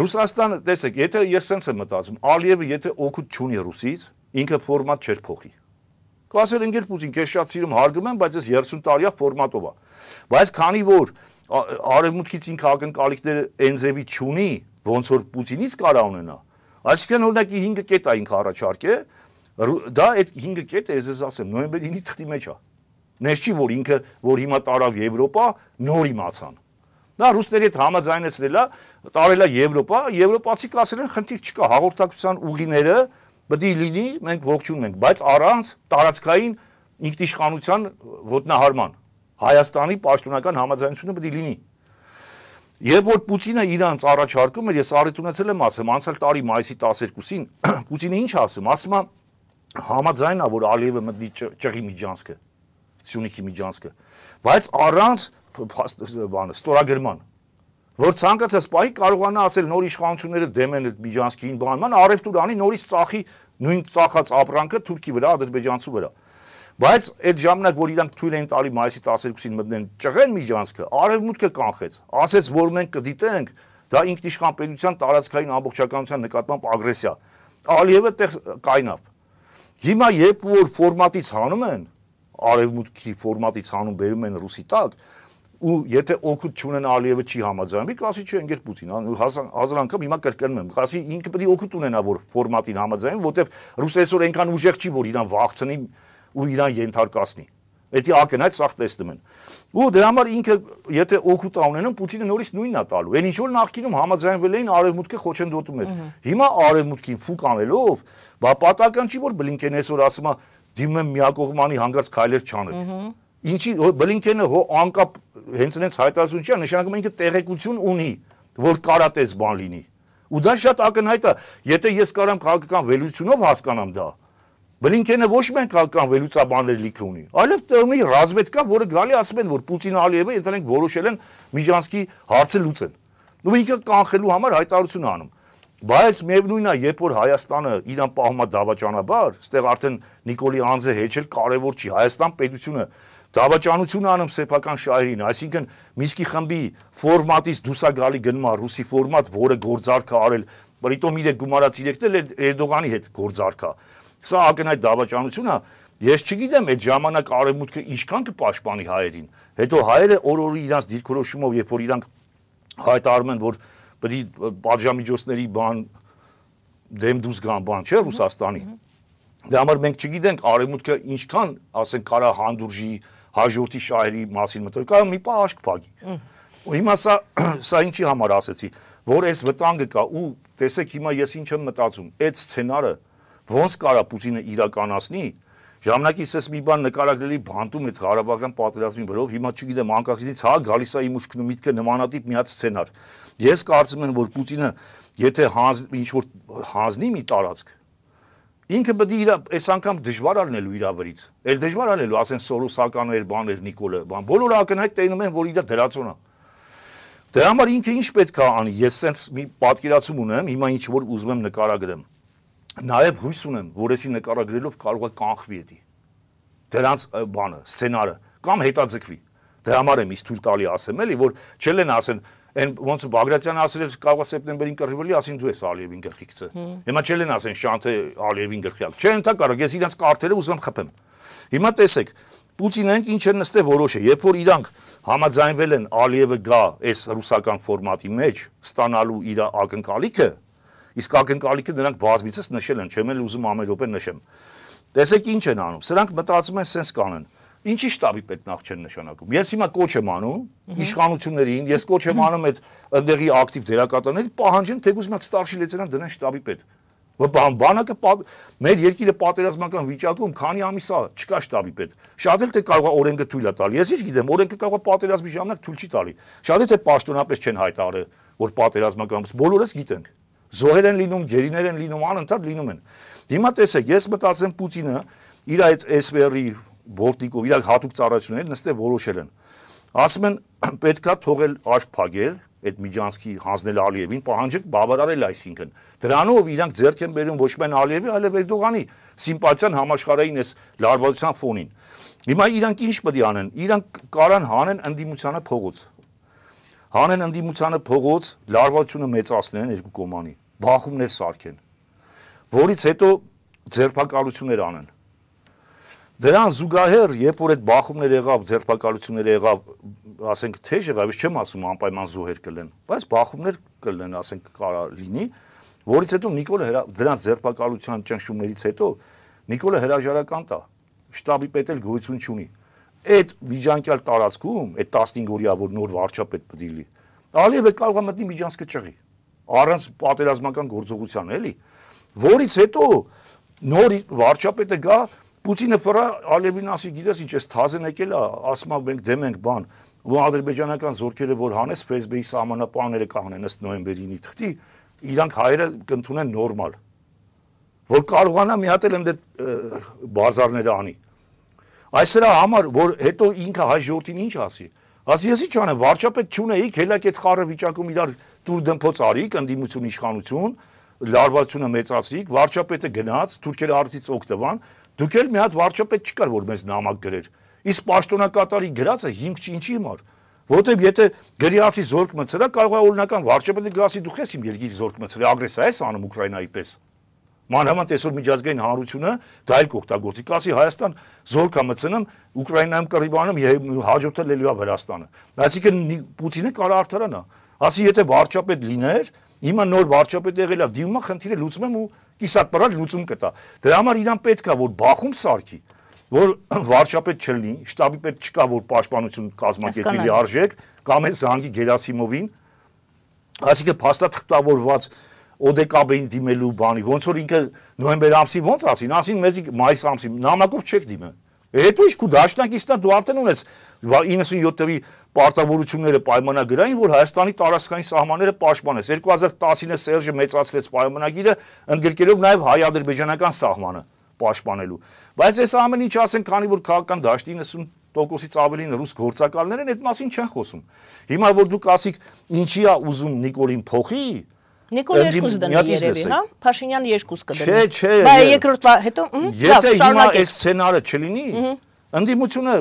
Ռուսաստանը, տեսեք, եթե ես սենց եմ մտածում, Ալիևը եթե օգուտ չունի ռուսից, ինքը ֆորմատ չէր փոխի։ Կասեր ընկեր Պուտին, քեզ շատ սիրում հարգում եմ, բայց ես 30 տարիա ֆորմատով եմ։ Բայց քանի որ արևմուտքից ինքը ակնկալիքներ Էնզեվի չունի, ոնց որ Պուտինից կարա ունենա։ Այսինքն օրինակի 5 կետ է ինքը առաջարկե, դա այդ 5 կետը ես ես ասեմ, նոյեմբերի 9-ի թղթի մեջ է։ Ներ չի որ ինքը որ հիմա տարավ Եվրոպա, նոր իմացան։ Դա ռուսների հետ համաձայնեցրել է, տարել է Եվրոպա, եվրոպացի կասել են խնդիր չկա, հաղորդակցության ուղիները բդի լինի, մենք ողջունում ենք, բայց առանց տարածքային ինքնիշխանության ոտնահարման։ Հայաստանի պաշտոնական համաձայնությունը պետք է լինի։ Երբ որ Պուտինը իրանց առաջարկում էր, ես առիթունացել եմ ասեմ, անցյալ տարի մայիսի 12-ին Պուտինը ինչ ասում, ասում է համաձայնա, որ Ալիևը մտնի ճղի միջանցքը, Սյունիքի միջանցքը, բայց առանց բանը ստորագրման որ ցանկացած պահի կարողանա ասել նոր իշխանությունները դեմ են այդ միջանցքին բանման արևտուրանի նորից ծախի նույն ծախած ապրանքը Թուրքի վրա, ադրբեջանցու վրա։ Բայց այդ ժամանակ որ իրանք թույլ էին տալի մայիսի 12-ին մտնեն ճղեն միջանցքը, արևմուտքը կանխեց, ասեց որ մենք կդիտենք, դա ինքնիշխանպետության տարածքային ամբողջականության նկատմամբ ագրեսիա։ Ալիևը տեղ կայնավ։ Հիմա երբ որ ֆորմատից հանում են, արևմուտքի ֆորմատից հանում բերում են ռուսի տակ, ու եթե օգուտ չունեն Ալիևը չի համաձայնվի, կասի չէ, ընկեր Պուտին, հազար անգամ հիմա կրկնում եմ, կասի ինքը պետք է օգուտ ունենա որ ֆորմատին համաձայնվի, որտեվ ռուսը այսօր այնքան ուժեղ չի որ իրան վախցնի ու իրան ենթարկացնի։ Էդի ակնհայտ սախ տեսնում են։ Ու դրա համար ինքը եթե օգուտ ունենան Պուտինը նորից նույնն է տալու։ Էն ինչ որ նախկինում համաձայնվել էին արևմուտքի խոչընդոտում էր։ Հիմա արևմուտքին ֆուկ անելով, բա պատական չի որ Բլինքեն այսօր ասում է դիմեմ միակողմանի հանգած քայլեր չանել։ Ինչի Բլինքենը հո անկապ հենց այնց հայտարարություն չի, նշանակում ինքը տեղեկություն ունի, որ կարա տես բան լինի։ Ու դա շատ ակնհայտ է, եթե ես կարամ քաղաքական վելույթունով հասկանամ դա, Բլինքենը ոչ մեն կալկան վերլուծաբաններ լիքը ունի, այլև տեղի ռազմետկա, որը գալի ասում են, որ Պուտինը Ալիևը ենթանենք որոշել են Միջանցքի հարցը լուծեն։ Ու ինքը կանխելու համար հայտարարություն անում։ Բայց միևնույնն է, երբ որ Հայաստանը իրան պահումա դավաճանաբար, ստեղ արդեն Նիկոլի անձը հեչել կարևոր չի, Հայաստան պետությունը դավաճանություն անում սեփական շահերին, այսինքն Միսկի խմբի ֆորմատից դուսագալի գնումա ռուսի ֆորմատ, որը գործարքա արել, բրիտոմ իր դե գումարած իրեկնել Էրդողանի հետ գործարքա։ Սա ակնհայտ դավաճանություն է։ Ես չգիտեմ այդ ժամանակ արևմուտքը ինչքան կպաշտպանի հայերին։ Հետո հայերը օր-օրի իրանց դիրքորոշումով, երբ որ իրանք հայտարարում են, որ պետք է պատժամիջոցների բան դեմ դուրս գան բան, չէ՞ Ռուսաստանի։ Դա դե համար մենք չգիտենք արևմուտքը ինչքան, ասենք, կարա հանդուրժի հաջորդի շահերի մասին մտորի, կարա մի պահ աշկ փակի։ Ու հիմա սա սա ինչի համար ասեցի, որ այս վտանգը կա ու տեսեք հիմա ես ինչ եմ մտածում, այդ սցենարը ոնց կարա Պուտինը իրականացնի ժամանակից ես մի բան նկարագրելի բանտում այդ Ղարաբաղյան պատերազմի վրով հիմա չգիտեմ անկախից հա գալիս է իմ ուշքնու միտքը նմանատիպ միած սցենար ես կարծում եմ որ Պուտինը եթե հանձ ինչ որ հանձնի մի տարածք ինքը պետք է իր այս անգամ դժվար արնելու իր վրից այլ դժվար արնելու ասեն Սորոսականներ բաներ Նիկոլը բան բոլորը ակնհայտ տենում են որ իր դրացոնն է Դրա համար ինքը ինչ պետք է անի։ Ես սենց մի պատկերացում ունեմ, հիմա ինչ որ ուզում եմ նկարագրեմ նաև հույս ունեմ, որ էսի նկարագրելով կարող է կանխվի էդի։ Դրանց բանը, սցենարը կամ հետաձգվի։ Դրա համար եմ իսկ թույլ տալի ասեմ էլի, որ չել են ասեն Են ոնց Բագրատյանը ասել էր կարող է սեպտեմբերին կռիվելի, ասին դու ես Ալիևին գլխի գցը։ Հիմա չել են ասեն Շանթե Ալիևին գլխի ակ։ Չէ, ընդա կարող, ես իրանց կարտերը ուզում եմ խփեմ։ Հիմա տեսեք, Պուտինենք ինչ են նստե որոշ է, երբ որ իրանք համաձայնվել են Ալիևը գա այս ռուսական ֆորմատի մեջ ստանալու իր ակնկալիքը, Իսկ ակնկալիքը նրանք բազմիցս նշել են, չեմ էլ ուզում ամերոպե նշեմ։ Տեսեք ինչ են անում։ Սրանք մտածում են սենց կանեն։ Ինչի շտաբի պետնախ չեն նշանակում։ Ես հիմա կոչ եմ անում իշխանություններին, ես կոչ եմ անում այդ ընդեղի ակտիվ դերակատարներին պահանջեն, թե գուցե մած старший լեյտենանտ դնեն շտաբի պետ։ Բան բանակը մեր երկիրը պատերազմական վիճակում քանի ամիս է չկա շտաբի պետ։ Շատ էլ թե կարող է օրենքը թույլ է տալի։ Ես ինչ գիտեմ, օրենքը կարող է պատերազմի ժամանակ թույլ չի տալի։ Շատ էլ թե պաշտոնապես չեն հայտարարել, որ պատերազմականից բոլորս գիտենք զոհեր են լինում, ջերիներ են լինում, անընդհատ լինում են։ Հիմա տեսեք, ես մտածեմ Պուտինը իր այդ SVR-ի բորտիկով իրար հատուկ ծառայություններ նստե որոշել են։ Ասում են պետքա թողել աշկ փակել այդ Միջանսկի հանձնել Ալիևին, պահանջեք բավարարել այսինքն։ Դրանով իրանք ձեռք են բերում ոչ միայն Ալիևի, այլև Էրդողանի սիմպաթիան համաշխարհային այս լարվածության ֆոնին։ Հիմա իրանք ինչ պետք է անեն։ Իրանք կարան հանեն ընդդիմությանը փողոց։ Հանեն ընդդիմությանը փողոց, լարվածությունը մեծացնեն երկու կոմանի բախումներ սարքեն, որից հետո ձերբակալություններ անեն։ Դրան զուգահեռ, երբ որ այդ բախումները եղավ, ձերբակալությունները եղավ, ասենք թեժ եղավ, ես չեմ ասում անպայման զոհեր կլեն, բայց բախումներ կլեն, ասենք կարա լինի, որից հետո Նիկոլը հրա դրանց ձերբակալության ճնշումներից հետո Նիկոլը հրաժարական տա։ Շտաբի պետ էլ գոյություն չունի։ Այդ միջանկյալ տարածքում, այդ 15 օրյա որ նոր վարչապետ պետք է լինի, Ալիևը կարող է մտնի միջանցքը ճղի առանց պատերազմական գործողության, էլի, որից հետո նոր վարչապետը գա Պուտինը ֆրա Ալևին ասի, գիտես ինչ, ես թազեն եկել է, ասում եմ մենք դեմ ենք բան, ու ադրբեջանական զորքերը որ հանես Facebook-ի սահմանապանները կանեն ըստ նոյեմբերինի թղթի, իրանք հայերը կընդունեն նորմալ որ կարողանա մի հատ էլ ընդ բազարները անի այս հրա համար որ հետո ինքը հայ ժողովրդին ինչ ասի ասի եսի չանեմ վարչապետ չունեիք հելակ այդ խառը վիճակում իրար դուր դմփոց արիք, ընդդիմություն իշխանություն, լարվածությունը մեծացրիք, վարչապետը գնաց, թուրքերը արդից օգտվան, դուք էլ մի հատ վարչապետ չկար, որ մեզ նամակ գրեր։ Իսկ պաշտոնակատարի գրածը հիմք ինչի համար։ Որտեւ եթե գրի ասի զորք մցրա, կարող է օրինական վարչապետը գրասի դու քեզ իմ երկիրի զորք մցրել, ագրեսիա ես անում Ուկրաինայի պես։ Մանավանդ այսօր միջազգային հանրությունը դա էլ կօգտագործի։ Կասի Հայաստան զորքա մցնում Ուկրաինայում կռիվանում եւ հաջորդել Լելիա Վրաստանը։ Այսինքն Պուտինը կարող արդարանա։ Ասի եթե վարչապետ լիներ, հիմա նոր վարչապետ եղել է, դիմումա խնդիրը լուծում եմ ու կիսատպարակ լուծում կտա։ Դրա համար իրան պետք է որ բախում սարքի, որ վարչապետ չլինի, շտաբի պետ չկա որ պաշտպանություն կազմակերպի լիարժեք կամ է զանգի Գերասիմովին, ասիկա փաստաթղթավորված օդեկաբեին դիմելու բանի, ոնց որ ինքը նոյեմբեր ամսին ոնց ասին, ասին մեզի մայիս ամսին նամակով չեք դիմել։ Հետո ինչ քու դաշնակիցնա դու արդեն ունես 97-ի պարտավորությունները պայմանագրային, որ Հայաստանի տարածքային սահմանները պաշտպանես։ 2010-ին է Սերժը մեծացրեց պայմանագիրը, ընդգրկելով նաև հայ-ադրբեջանական սահմանը պաշտպանելու։ Բայց այս ամեն ինչ ասեն, քանի որ քաղաքական դաշտի 90 տոկոսից ավելին ռուս գործակալներ են, այդ մասին չեն խոսում։ Հիմա որ դուք ասիք, ինչի է ուզում Նիկոլին փոխի, Նիկոլ երկուս դնի երևի, հա? Փաշինյան երկուս կդնի։ Չէ, չէ։ Բա երկրորդ հետո Եթե հիմա այս սցենարը չլինի, ընդդիմությունը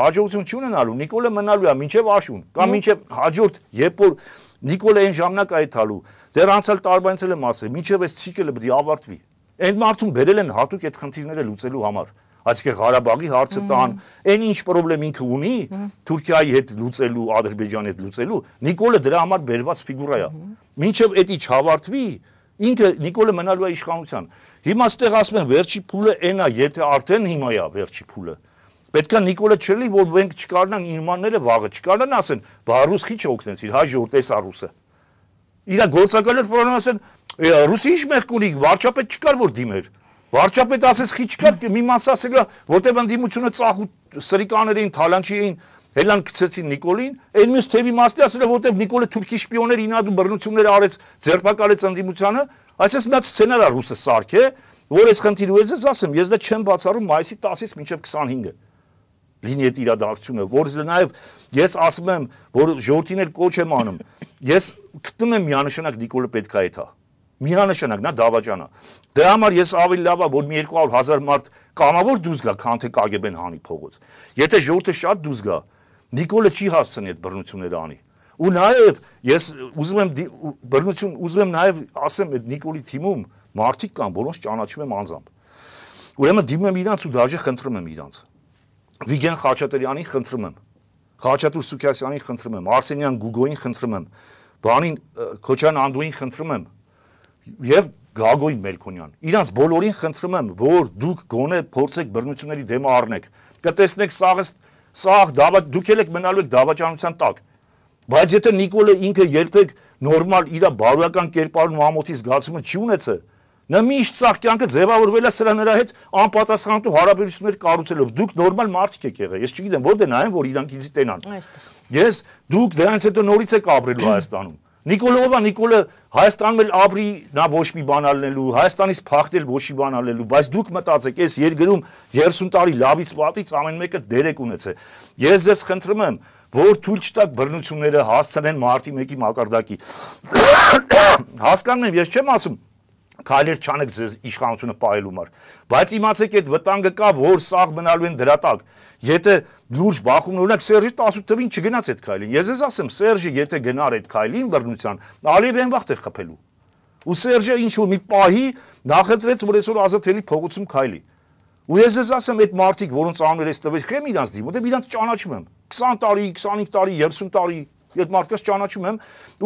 հաջողություն չունենալու, Նիկոլը մնալու է մինչև աշուն, կամ մինչև հաջորդ, երբ որ Նիկոլը այն ժամանակ է տալու, դեռ անցյալ տարվա ինձ էլ եմ ասել, մինչև այս ցիկլը պետք է ավարտվի։ Այդ մարդուն բերել են հատուկ այդ խնդիրները լուծելու համար այսինքն Ղարաբաղի հարցը տան, այն ինչ խնդրեմ ինքը ունի Թուրքիայի հետ լուծելու, Ադրբեջանի հետ լուծելու, Նիկոլը դրա համար բերված ֆիգուրա է։ Մինչև դա չհավարտվի, ինքը Նիկոլը մնալու է իշխանության։ Հիմա ստեղ ասում են վերջի փուլը այն է, եթե արդեն հիմա է վերջի փուլը։ Պետք է Նիկոլը չելի, որ մենք չկարողանանք իմանները վաղը, չկարողանան ասեն, բա ռուս քիչ օգնեցիր, հայ ժողովրդես արուսը։ Իրա գործակալը պրոբլեմ ասեն, ռուսի ինչ մեղք ունի, վարչապետ չկար որ դիմեր։ Վարչապետ ասես խիչ կար, մի մասը ասել է, որտեվ ընդդիմությունը ծախ ու սրիկաներին, թալանչիին հելան գցեցին Նիկոլին, այն մյուս թևի մասը ասել է, որտեվ Նիկոլը թուրքի շպիոներ ինադու բռնություններ արեց, ձերբակալեց ընդդիմությանը, այսպես միած սցենար է ռուսը սարքե, որ այս խնդիրը ես ես ասեմ, ես դա չեմ բացառում մայիսի 10-ից մինչև 25-ը լինի այդ իրադարձությունը, որ նաև ես ասում եմ, որ ժողովրդին էլ կոչ եմ անում, ես գտնում եմ միանշանակ Նիկոլը պետք է այդ է Միանշանակ նա դավաճանա։ Դրա դե համար ես ավելի լավ է, որ մի 200.000 մարդ կամավոր դուրս գա, քան թե կագեբեն հանի փողոց։ Եթե ժողովուրդը շատ դուրս գա, Նիկոլը չի հասցնի այդ բռնությունները անի։ Ու նաև ես ուզում եմ բռնություն ուզում եմ նաև ասեմ այդ Նիկոլի թիմում մարդիկ կան, որոնց ճանաչում եմ անձամբ։ Ուրեմն դիմում եմ իրանց ու դաժե խնդրում եմ իրանց։ Վիգեն Խաչատրյանին խնդրում եմ։ Խաչատուր Սուքյասյանին խնդրում եմ, Արսենյան Գուգոյին խնդրում եմ, Բանին Քոչյան Անդոյին խնդրում եմ, եւ Գագոյ Մելքոնյան։ Իրանց բոլորին խնդրում եմ, որ դուք գոնե փորձեք բռնությունների դեմ առնեք։ Կտեսնեք սաղս սաղ դավա դուք ելեք մնալու եք դավաճանության տակ։ Բայց եթե Նիկոլը ինքը երբեք նորմալ իր բարոյական կերպարն ու ամոթի զգացումը չի ունեցել, նա միշտ ցախ կյանքը ձևավորվել է սրա նրա հետ անպատասխանատու հարաբերություններ կառուցելով։ Դուք նորմալ մարդիկ եք եղել։ Ես չգիտեմ, որտե՞ն այն, որ իրանք ինձ տենան։ Ես դուք դրանից հետո նորից եք ապրելու Հայաստանում։ Նիկոլովա Նիկոլը Հայաստանում էլ ապրի նա ոչ մի բան ալնելու, Հայաստանից փախտել ոչ մի բան ալնելու, բայց դուք մտածեք, այս երկրում 30 տարի լավից պատից ամեն մեկը դեր եք ունեցել։ Ես ձեզ խնդրում եմ, որ թույլ չտակ բռնությունները հասցնեն մարտի 1-ի մակարդակի։ Հասկանում եմ, ես չեմ ասում, քայլեր չանեք ձեզ իշխանությունը պահելու համար։ Բայց իմացեք այդ վտանգը կա, որ սաղ մնալու են դրա տակ։ Եթե լուրջ բախումն օրինակ Սերժի 18 թվին չգնաց այդ քայլին։ Ես ես ասեմ, Սերժը եթե գնար այդ քայլին բռնության, Ալիևը այնվախտ էր խփելու։ Ու Սերժը ինչ որ մի պահի նախընտրեց, որ այսօր ազատելի փողոցում քայլի։ Ու ես ես ասեմ, այդ մարդիկ, որոնց անունը ես տվել, խեմ իրանց դիմում, դե իրանց ճանաչում եմ։ 20 տարի, 25 տարի, 30 տարի, այդ մարդկանց ճանաչում եմ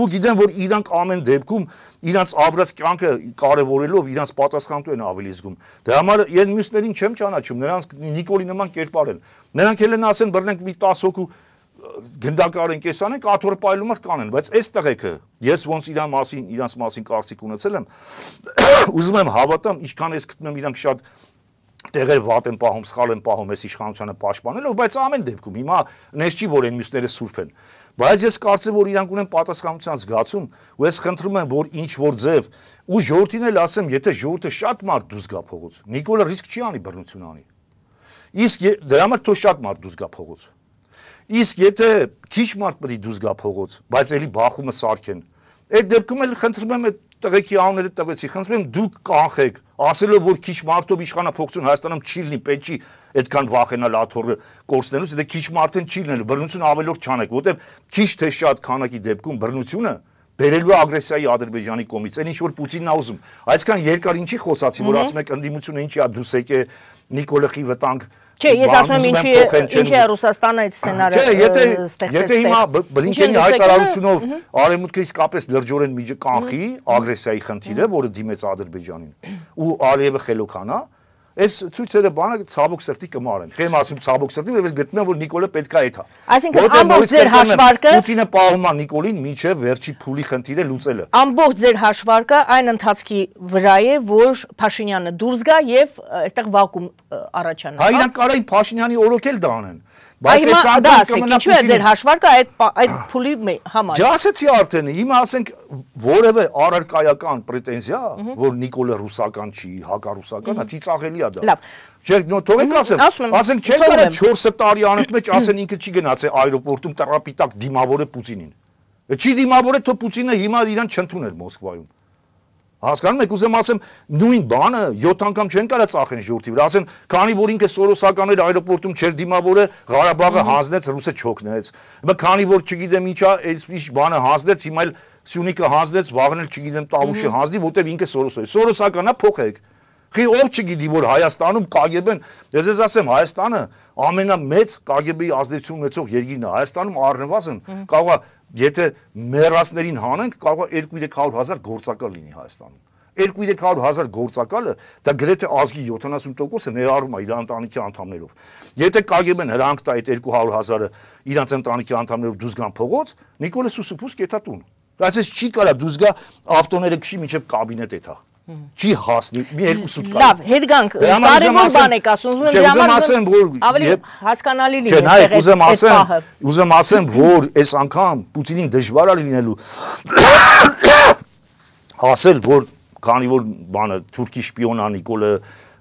ու գիտեմ որ իրանք ամեն դեպքում իրանց ապրած կյանքը կարևորելով իրանց պատասխանատու են ավելի զգում դրա համար այն մյուսներին չեմ ճանաչում նրանց նիկոլի նման կերպար են նրանք էլ են ասեն բռնենք մի 10 հոգու գնդակարեն կեսանենք աթոր պայլումը կանեն բայց այս տղեկը ես ոնց իրա մասին իրանց մասին կարծիք ունեցել եմ ուզում եմ հավատամ ինչքան ես գտնում իրանք շատ տեղեր վատ են պահում, սխալ են պահում այս իշխանությանը պաշտպանելով, բայց ամեն դեպքում հիմա նես չի որ այն մյուսները սուրբ են։ Բայց ես կարծեմ, որ իրանք ունեն պատասխանության զգացում, ու ես խնդրում եմ, որ ինչ որ ձև ու ժողովրդին էլ ասեմ, եթե ժողովուրդը շատ մարդ դուրս գա փողոց, Նիկոլը ռիսկ չի անի բռնություն անի։ Իսկ դրա համար թող շատ մարդ դուրս գա փողոց։ Իսկ եթե քիչ մարդ պետք է դուրս գա փողոց, բայց ելի բախումը սարքեն։ Այդ դեպքում էլ խնդրում եմ այդ տղեկի անունները տվեցի, խնդրում եմ դուք կանխեք, ասելով որ քիչ մարդով իշխանափոխություն Հայաստանում չի լինի, պետք չի այդքան վախենալ աթորը կորցնելուց, դե քիչ մարդեն չի լինելու, բռնություն ավելորդ չանեք, որտեղ քիչ թե շատ քանակի դեպքում բռնությունը բերելու ագրեսիայի Ադրբեջանի կողմից։ Այն ինչ որ Պուտինն է ուզում։ Այսքան երկար ինչի խոսացի, որ ասում եք ընդդիմությունը ինչի է դուսեք է Նիկոլեխի վտանգ։ Չէ, ես ասում եմ ինչի ինչի է Ռուսաստանը այդ սցենարը։ Չէ, եթե եթե հիմա Բլինկենի հայտարարությունով արևմուտքը իսկապես լրջորեն միջը կանխի ագրեսիայի խնդիրը, որը դիմեց Ադրբեջանին։ Ու Ալիևը խելոքանա, Այս ցույցերը բանը ցավոք սրտի կմար են։ Խեմ ասում ցավոք սրտի, եւ ես գտնում եմ որ Նիկոլը պետքա այդ հա։ Այսինքն ամբողջ ձեր հաշվարկը Պուտինը պահում է Նիկոլին մինչեւ վերջի փուլի խնդիրը լուծելը։ Ամբողջ ձեր հաշվարկը այն ընթացքի վրա է, որ Փաշինյանը դուրս գա եւ այդտեղ վակում առաջանա։ Հա իրանք կարային Փաշինյանի օրոքել դա անեն։ Բայց այս արդեն կմնա Ինչու է ձեր հաշվարկը այդ այդ փուլի համար։ Դա ասեցի արդեն, հիմա ասենք որևէ առարկայական պրետենզիա, որ Նիկոլե ռուսական չի, հակառուսական է, ծիծաղելի է դա։ Լավ։ Չեք նո թողեք ասեմ, ասենք չեն կարա 4 տարի անըտ մեջ ասեն ինքը չի գնացել аэроպորտում տերապիտակ դիմավոր է Պուտինին։ Չի դիմավոր է թո Պուտինը հիմա իրան չընդուներ Մոսկվայում։ Հասկանում եք, ուզեմ ասեմ, նույն բանը 7 անգամ չեն կարա ծախեն ժողովրդի վրա, ասեն, քանի որ ինքը Սորոսականներ аэроպորտում չէր դիմավորը, Ղարաբաղը հանձնեց, ռուսը չօգնեց։ Հիմա քանի որ չգիտեմ ինչա, այսպես բանը հանձնեց, հիմա էլ Սյունիկը հանձնեց, վաղն էլ չգիտեմ Տավուշը հանձնի, որտեվ ինքը Սորոսը։ Սորոսականա փոխեք։ Խի ով չգիտի որ Հայաստանում կագեբեն, ես ես ասեմ Հայաստանը ամենամեծ կագեբի ազդեցություն ունեցող երկիրն է։ Հայաստանում առնվազն կարող է Եթե մեռածներին հանենք, կարող է 2-300000 գործակալ լինի Հայաստանում։ 2-300000 գործակալը դա գրեթե ազգի 70%-ը ներառում է իր ընտանիքի անդամներով։ Եթե ԿԳԲ-ն հրանք տա այդ 200000-ը իրանց ընտանիքի անդամներով դուրս գան փողոց, Նիկոլես Սուսուփուս կետա տուն։ Այսպես չի կարա դուրս գա ավտոները քշի միջև կաբինետ էթա չի հասնի մի երկու սուտ կա։ Լավ, հետ գանք։ Կարևոր դե բան եք ասում, ուզում եմ դրա մասին որ ավելի հասկանալի լինի։ Չէ, նայեք, ուզեմ ասեմ, ուզեմ ասեմ, որ այս անգամ Պուտինին դժվար է լինելու հասել, որ քանի որ բանը թուրքի շպիոնա Նիկոլը,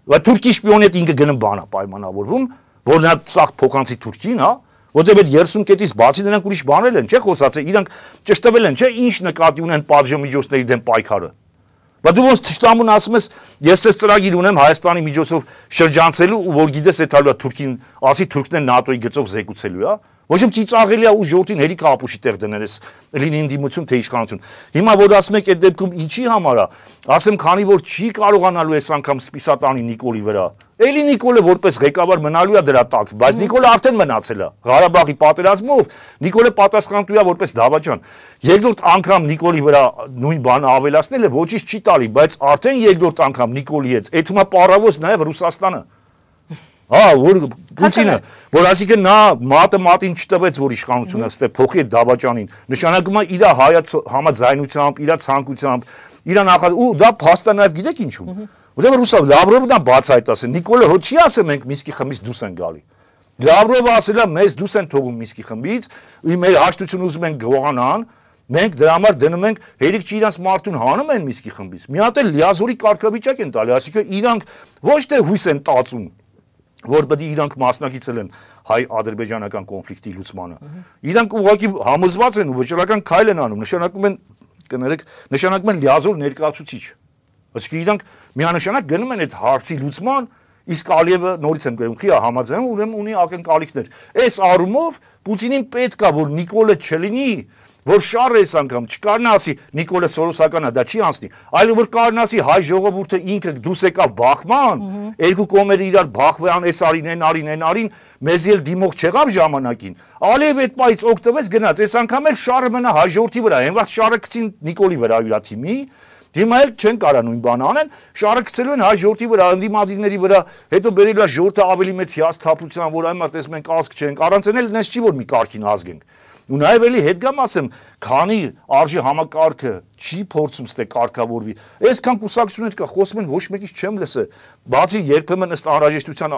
վա թուրքի շպիոնի հետ ինքը գնում բանա պայմանավորվում, որ նա ցախ փոքանցի Թուրքին, հա, Որտեւ այդ 30 կետից բացի նրանք ուրիշ բանել են, չէ՞ խոսած է, իրանք ճշտվել են, չէ՞, ինչ նկատի ունեն պատժամիջոցների դեմ պայքարը։ Բա դու ոնց ճշտամուն ասում ես, ես էս ծրագիր ունեմ Հայաստանի միջոցով շրջանցելու ու որ գիտես այդ հալվա Թուրքին, ասի Թուրքն է ՆԱՏՕ-ի գծով զեկուցելու, հա՞ ոչմ ծիծաղելի է ու ժողովրդին հերիք ապուշի տեղ դնել էս լինի ընդդիմություն թե իշխանություն հիմա որ ասում եք այդ դեպքում ինչի համար է ասեմ քանի որ չի կարողանալու այս անգամ սպիսատանի նիկոլի վրա Էլի Նիկոլը որպես ղեկավար մնալու է դրա տակ, բայց Նիկոլը արդեն մնացել է Ղարաբաղի պատերազմով, Նիկոլը պատասխանատու է որպես դավաճան։ Երկրորդ անգամ Նիկոլի վրա նույն բանը ավելացնել է ոչինչ չի տալի, բայց արդեն երկրորդ անգամ Նիկոլի հետ, այդ հիմա պարավոս նաև Ռուսաստանը։ Հա, որ Պուտինը, որ ասիկան նա մատը մատին չտվեց, որ իշխանությունը ստե փոխի դավաճանին։ Նշանակում է իր հայաց համաձայնությամբ, իր ցանկությամբ, իր նախազ ու դա փաստը նաև գիտեք ինչու։ Որտեղ ռուսով Լավրովը դա բաց այդ ասել, Նիկոլը հո չի ասել մենք Միսկի խմից դուրս են գալի։ Լավրովը ասել է մեզ դուրս են թողում Միսկի խմից, ու մեր հաշտությունը ուզում են գողանան, Մենք դրա համար դնում ենք հերիք չի իրանց մարդուն հանում են Միսկի խմբից։ Մի հատ էլ լիազորի կարգավիճակ են տալի, ասիկա իրանք ոչ թե հույս են տածում, որ պետք է իրանք մասնակիցել են հայ-ադրբեջանական կոնֆլիկտի լուծմանը։ Իրանք ուղղակի համոզված են ու վճռական քայլ են անում, նշանակում են կներեք, նշանակում են լիազոր ներկայացուցիչ։ Իսկ իրանք միանշանակ գնում են այդ հարցի լուծման, իսկ Ալիևը նորից եմ գրում, քիա համաձայնում, ուրեմն ունի ակնկալիքներ։ Այս առումով Պուտինին պետքա որ Նիկոլը չլինի, չլ որ շարը այս անգամ չկարնասի Նիկոլա Սորոսականը դա չի անցնի, այլ որ կարնասի հայ ժողովուրդը ինքը դուս եկավ բախման, երկու կոմերը իրար բախվեան այս արին, այն արին, այն արին, մեզ էլ դիմող չեղավ ժամանակին։ Ալիև այդ պայից օգտվեց գնաց, այս անգամ էլ շարը մնա հաջորդի վրա, հենված շարը գցին Նիկոլի վրա իր թիմի, Հիմա էլ չեն կարա նույն բան անեն, շարը գցելու են հայ ժողովրդի վրա, ընդդիմադիրների վրա, հետո բերելու է ժողովրդը ավելի մեծ հիասթափության, որ այմա տես մենք ազգ չենք, առանց այն էլ նես չի որ մի կարգին ազգ ենք ու նաև էլի հետ գամ ասեմ, քանի արժի համակարգը չի փորձում ստե կարգավորվի։ Այսքան կուսակցություններ կա, խոսում են ոչ մեկից չեմ լսը, բացի երբեմն ըստ անհրաժեշտության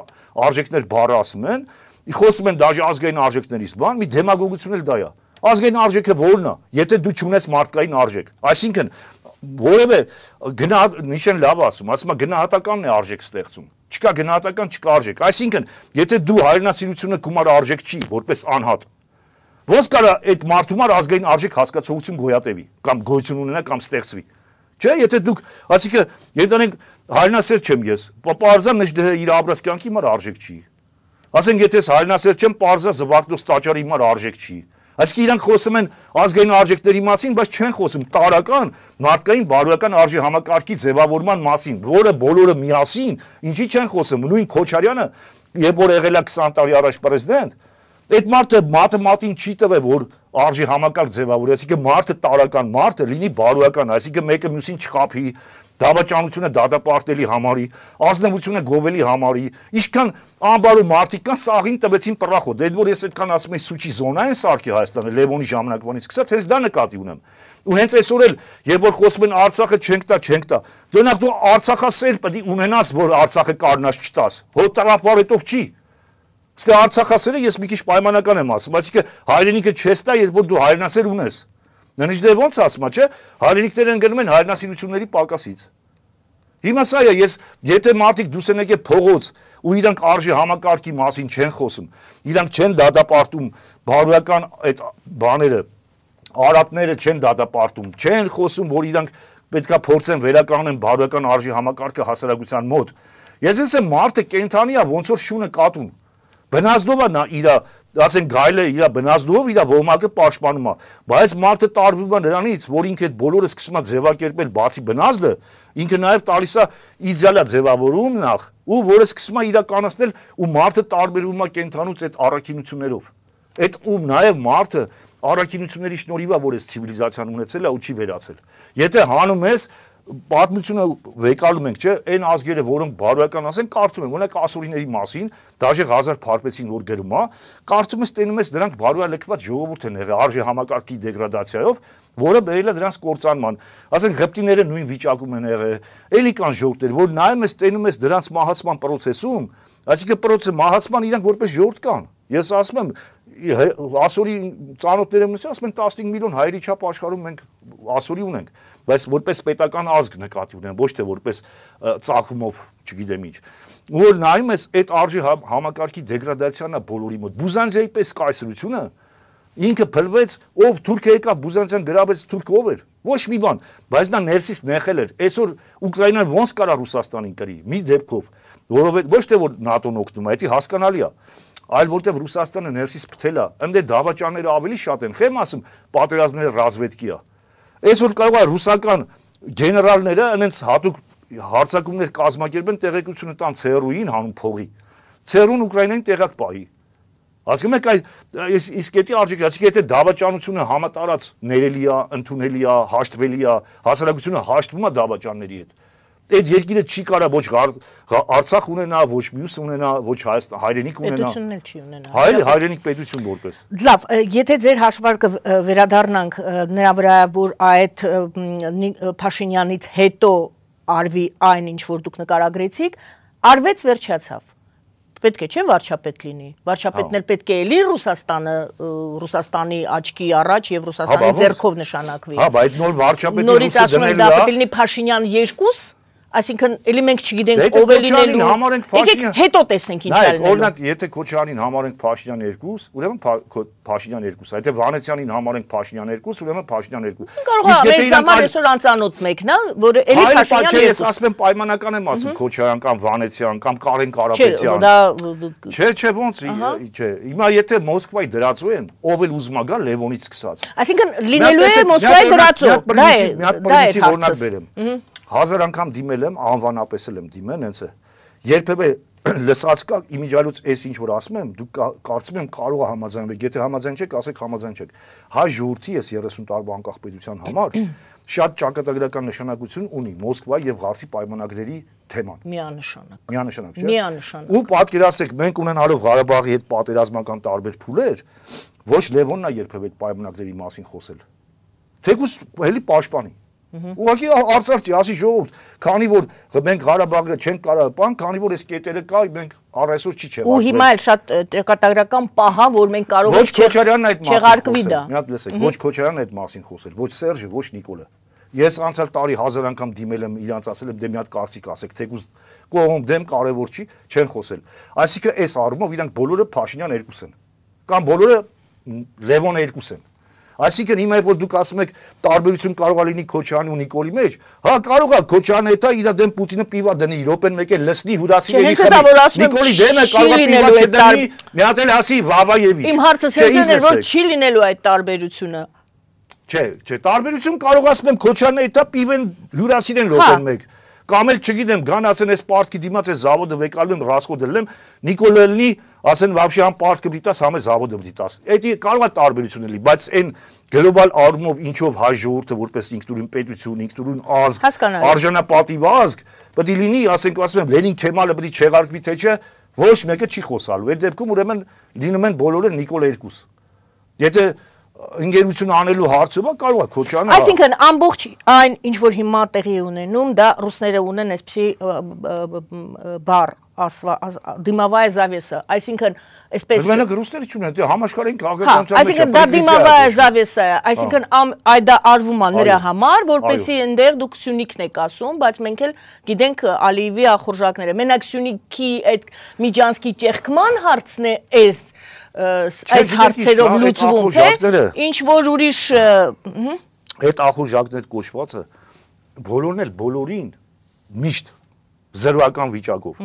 արժեքներ բառը ասում են, խոսում են դաժե ազգային արժեքներից, բան մի դեմագոգություն էլ դա է։ Ազգային արժեքը ո՞րն է, եթե դու չունես մարդկային արժեք։ Այսինքն որևէ գնա նիշեն լավ ասում, ասում է գնահատականն է արժեք ստեղծում չկա գնահատական չկա արժեք։ Այսինքն, եթե դու հայրենասիրությունը գումար արժեք չի, որպես անհատ, Ոնց կարա այդ մարդու մար ազգային արժեք հասկացողություն գոյատևի կամ գոյություն ունենա կամ ստեղծվի։ Չէ, եթե դուք, ասիկա, երիտանենք հայրենասեր չեմ ես, պարզա մեջ դե իր ապրած կյանքի մար արժեք չի։ Ասենք եթե ես հայրենասեր չեմ, պարզա զվարթնոց տաճարի մար արժեք չի։ Այսինքն իրանք խոսում են ազգային արժեքների մասին, բայց չեն խոսում տարական մարդկային բարոյական արժի համակարգի ձևավորման մասին, որը բոլորը միասին, ինչի չեն խոսում։ Նույն Քոչարյանը, երբ որ եղել է 20 տարի առաջ պրեզիդենտ, այդ մարդը մատը մատին չի տվել, որ արժի համակարգ ձևավորի, այսինքն մարդը տարական մարդը լինի բարոյական, այսինքն մեկը մյուսին չխափի, դավաճանությունը դատապարտելի համարի, ազնվությունը գովելի համարի, ինչքան անբարո մարդիկ կան սաղին տվեցին պրախոտ։ Այդ որ ես այդքան ասում եմ սուչի զոնա են սարքի Հայաստանը Լևոնի ժամանակվանից սկսած, հենց դա նկատի ունեմ։ Ու հենց այսօր էլ, երբ որ խոսում են Արցախը չենք տա, չենք տա, դրանք դու Արցախասեր պետք է ունենաս, որ Արցախը կարնած չտաս։ Հոտ տարապարետով չի։ Ստե դե Արցախասերը ես մի քիչ պայմանական եմ ասում, այսինքն հայրենիքը չես տա, երբ որ դու հայրենասեր ունես։ Նրանից դե ոնց ասма, չէ՞, հայրենիքները ընկնում են հայրենասիրությունների պակասից։ Հիմա սա է, ես եթե մարդիկ դուս են եկել փողոց ու իրանք արժի համակարգի մասին չեն խոսում, իրանք չեն դատապարտում բարոյական այդ բաները, արատները չեն դատապարտում, չեն խոսում, որ իրանք պետքա փորձեն վերականգնեն բարոյական արժի համակարգը հասարակության մոտ։ Ես ինձ եմ մարդը կենթանիա ոնց որ շունը կատուն Բնազդովա նա իր ասենք գայլը իր բնազդով իր ոմակը պաշտպանում է, բայց մարդը տարվում է նրանից, որ ինքը այդ բոլորը սկսում է ձևակերպել բացի բնազդը, ինքը նաև տալիս է իդեալա ձևավորում նախ, ու որը սկսում է իրականացնել ու մարդը տարբերվում է կենթանուց այդ առաքինություններով։ Այդ ու նաև մարդը առաքինությունների շնորհիվ է, որ այս ցիվիլիզացիան ունեցել է ու չի վերացել։ Եթե հանում ես, պատմությունը վեկալում ենք, չէ, այն ազգերը, որոնք բարոյական ասեն, կարդում են, օրինակ ասորիների մասին, դաժե Ղազար Փարպեցին որ գրում է, կարդում ես տենում ես դրանք բարոյա լքված ժողովուրդ են եղել արժե համակարգի դեգրադացիայով, որը բերել է դրանց կործանման։ Ասենք հպտիները նույն վիճակում են եղել, էլի կան ժողովուրդներ, որ նայում ես տենում ես դրանց մահացման process-ում, այսինքն process մահացման իրանք որպես ժողովուրդ կան Ես ասում եմ, ասորի ծանոթները մնացի, ասում են 15 միլիոն հայերի չափ աշխարհում մենք ասորի ունենք, բայց որպես պետական ազգ նկատի ունեմ, ոչ թե որպես ծախումով, չգիտեմ ինչ։ Որ նայում ես այդ արժի համակարգի դեգրադացիանը բոլորի մոտ։ Բուզանջիայի պես կայսրությունը ինքը փլվեց, ով Թուրքիա եկավ Բուզանջան գրաբեց Թուրքը ով էր։ Ոչ մի բան, բայց նա ներսից նեղել էր։ Այսօր Ուկրաինան ոնց կարա Ռուսաստանին կրի։ Մի դեպքով, որովհետև ոչ թե որ ՆԱՏՕ-ն օգնում է, դա հասկանալի է այլ որտեղ Ռուսաստանը ներսից փթել է, ընդ է դավաճանները ավելի շատ են։ Խեմ ասում, պատերազմները ռազմետքի է։ Այսօր կարող է ռուսական գեներալները այնց հատուկ հարցակումներ կազմակերպեն տեղեկությունը տան ցերուին հանուն փողի։ Ցերուն Ուկրաինային տեղակ պահի։ Հասկանում եք, այս իսկ դա արժեքը, ասիկ եթե դավաճանությունը համատարած ներելի է, ընդունելի է, հաշտվելի է, հասարակությունը հաշտվում է դավաճանների հետ այդ երկիրը չի կարա ոչ Արցախ ունենա, ոչ մյուս ունենա, ոչ Հայաստան, հայրենիք ունենա։ Պետությունն էլ չի ունենա։ Հայ հայրենիք պետություն որպես։ Լավ, եթե ձեր հաշվարկը վերադառնանք նրա վրա, որ այդ Փաշինյանից հետո արվի այն ինչ որ դուք նկարագրեցիք, արվեց վերջացավ պետք է չէ վարչապետ լինի։ Վարչապետն էլ հա։ պետք է էլի Ռուսաստանը Ռուսաստանի աչքի առաջ եւ Ռուսաստանի հա, ձեռքով նշանակվի։ Հա, բայց նոր վարչապետը Ռուսաստանը դա պետք է լինի Փաշինյան 2 Այսինքն, ելի մենք չգիտենք դե ով է լինելու։ Համարենք Փաշինյան։ Հետո տեսնենք ինչ ալնելու։ Օրինակ, եթե Քոչարյանին համարենք Փաշինյան 2, ուրեմն Փաշինյան 2, եթե Վանեցյանին համարենք Փաշինյան 2, ուրեմն Փաշինյան 2։ Կարող է մեզ համար այսօր անծանոթ մեկն է, որը ելի Փաշինյան 2։ Ես ասում եմ պայմանական եմ ասում Քոչարյան կամ Վանեցյան կամ Կարեն Կարապետյան։ Չէ, չէ, ոնց, չէ։ Հիմա եթե Մոսկվայի դրածու են, ով էլ ուզում գա Լևոնից սկսած։ Այսինքն լինելու է Մոսկվայի դրածու։ Դա է։ Դա է հարցը։ Օրինակ բերեմ հազար անգամ դիմել եմ, անվանապես եմ դիմել, հենց է։ Երբևէ լսած կա իմիջալուց էս ինչ որ ասում եմ, դուք կարծում եմ կարող է համաձայնվել, եթե համաձայն չեք, ասեք համաձայն չեք։ Հայ ժողովրդի ես 30 տարվա անկախ պետության համար շատ ճակատագրական նշանակություն ունի Մոսկվա եւ Ղարսի պայմանագրերի թեման։ Միանշանակ։ Միանշանակ, չէ՞։ Միանշանակ։ Ու պատկերացրեք, մենք ունենալով Ղարաբաղի հետ պատերազմական տարբեր փուլեր, ոչ Լևոնն է երբևէ այդ պայմանագրերի մասին խոսել։ Թեկուզ հելի պաշտպանի։ Ուղղակի արծարծի, ասի ժողովուրդ, քանի որ մենք Ղարաբաղը չենք կարող բան, քանի որ այս կետերը կա, մենք առայսօր չի չեղարկվել։ Ու հիմա էլ շատ կատագրական պահա, որ մենք կարող ենք Քոչարյանն այդ մասին խոսել։ Մի հատ լսեք, ոչ Քոչարյանն այդ մասին խոսել, ոչ Սերժը, ոչ Նիկոլը։ Ես անցյալ տարի հազար անգամ դիմել եմ, իրանց ասել եմ, դե մի հատ կարծիք ասեք, թեկուզ կողմ դեմ կարևոր չի, չեն խոսել։ Այսինքն այս առումով իրանք բոլորը Փաշինյան երկուս են։ Կամ բոլորը Լևոն երկուս են։ Այսինքն հիմա երբ որ դուք ասում եք տարբերություն կարող է լինի Քոչյանի ու Նիկոլի մեջ, հա կարող է Քոչյանը հետա հա, իր դեմ Պուտինը պիվա դնի, իրոպեն մեկ էլ լսնի հուրացիների խմի։ Նիկոլի դեմը կարող է պիվա չդնի, մի հատ էլ ասի Վավայևի։ Իմ հարցը հենց էր որ չի լինելու այդ տարբերությունը։ Չէ, չէ, տարբերություն կարող ասում եմ Քոչյանը հետա հա, պիվեն հուրացին են լոպեն հա, մեկ։ Հա Կամ էլ չգիտեմ, գան ասեն այս պարտքի դիմաց այս զավոդը վեկալու եմ, ռասկոդը լեմ, Նիկոլելնի ասեն բավշի համ պարտքը պիտի տաս, համ է զավոդը պիտի տաս։ Էդի կարող է տարբերություն լինի, բայց այն գլոբալ առումով ինչով հայ ժողովուրդը որպես ինքնուրույն պետություն, ինքնուրույն ազգ, արժանապատիվ ազգ, պետք է լինի, ասենք ասում եմ, Լենին Քեմալը պետք է չեղարկվի թե չէ, ոչ մեկը չի խոսալու։ Այդ դեպքում ուրեմն լինում են բոլորը Նիկոլ 2։ Եթե ընկերություն անելու հարցում է կարող է Քոչյանը Այսինքն ամբողջ այն ինչ որ հիմա տեղի ունենում դա ռուսները ունեն այսպիսի բար ասվա դիմավայ զավեսը այսինքն այսպես մենակ ռուսները չունեն դա դե համաշխարհային քաղաքականության հա, մեջ այսինքն դա դիմավայ զավեսը է հա։ այսինքն այ դա արվում է նրա համար որպեսի այնտեղ դուք Սյունիքն եք ասում բայց մենք էլ գիտենք Ալիևի ախորժակները մենակ Սյունիքի այդ Միջանսկի ճեղքման հարցն է այս այս հարցերով լուծվում, թե ինչ որ ուրիշ այդ ախորժակներ կոչվածը բոլորն էլ բոլորին միշտ զրվական վիճակով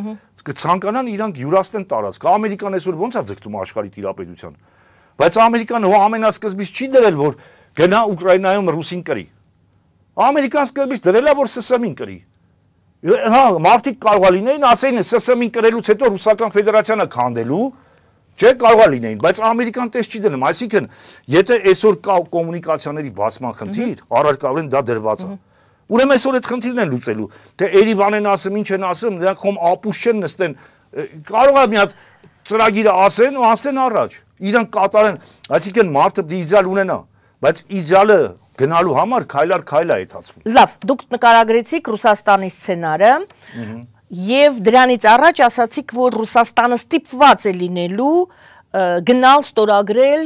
կցանկանան իրանք յուրացնեն տարածքը։ Ամերիկան այսօր ո՞նց է ձգտում աշխարհի տիրապետության։ Բայց Ամերիկան հո ամենասկզբից չի դրել, որ գնա Ուկրաինայում ռուսին կրի։ Ամերիկան սկզբից դրել է, որ ՍՍՄ-ին կրի։ Հա, մարդիկ կարող է լինեին ասեին ՍՍՄ-ին կրելուց հետո ռուսական ֆեդերացիանը քանդելու, չէ կարող է լինեին, բայց ամերիկան տես չի դնում, այսինքն եթե այսօր կա կոմունիկացիաների բացման խնդիր, առարկավորեն դա դրված է։ Ուրեմն այսօր այդ խնդիրն են լուծելու, թե Երևանեն ասեմ, ինչ են ասում, դրանք հոմ ապուշ չեն նստեն, կարող է մի հատ ծրագիրը ասեն ու անցնեն առաջ։ Իրանք կատարեն, այսինքն մարդը իդեալ ունենա, բայց իդեալը գնալու համար քայլար քայլ է այթացվում։ Լավ, դուք նկարագրեցիք Ռուսաստանի սցենարը։ Ահա Եվ դրանից առաջ ասացիք, որ Ռուսաստանը ստիպված է լինելու գնալ ստորագրել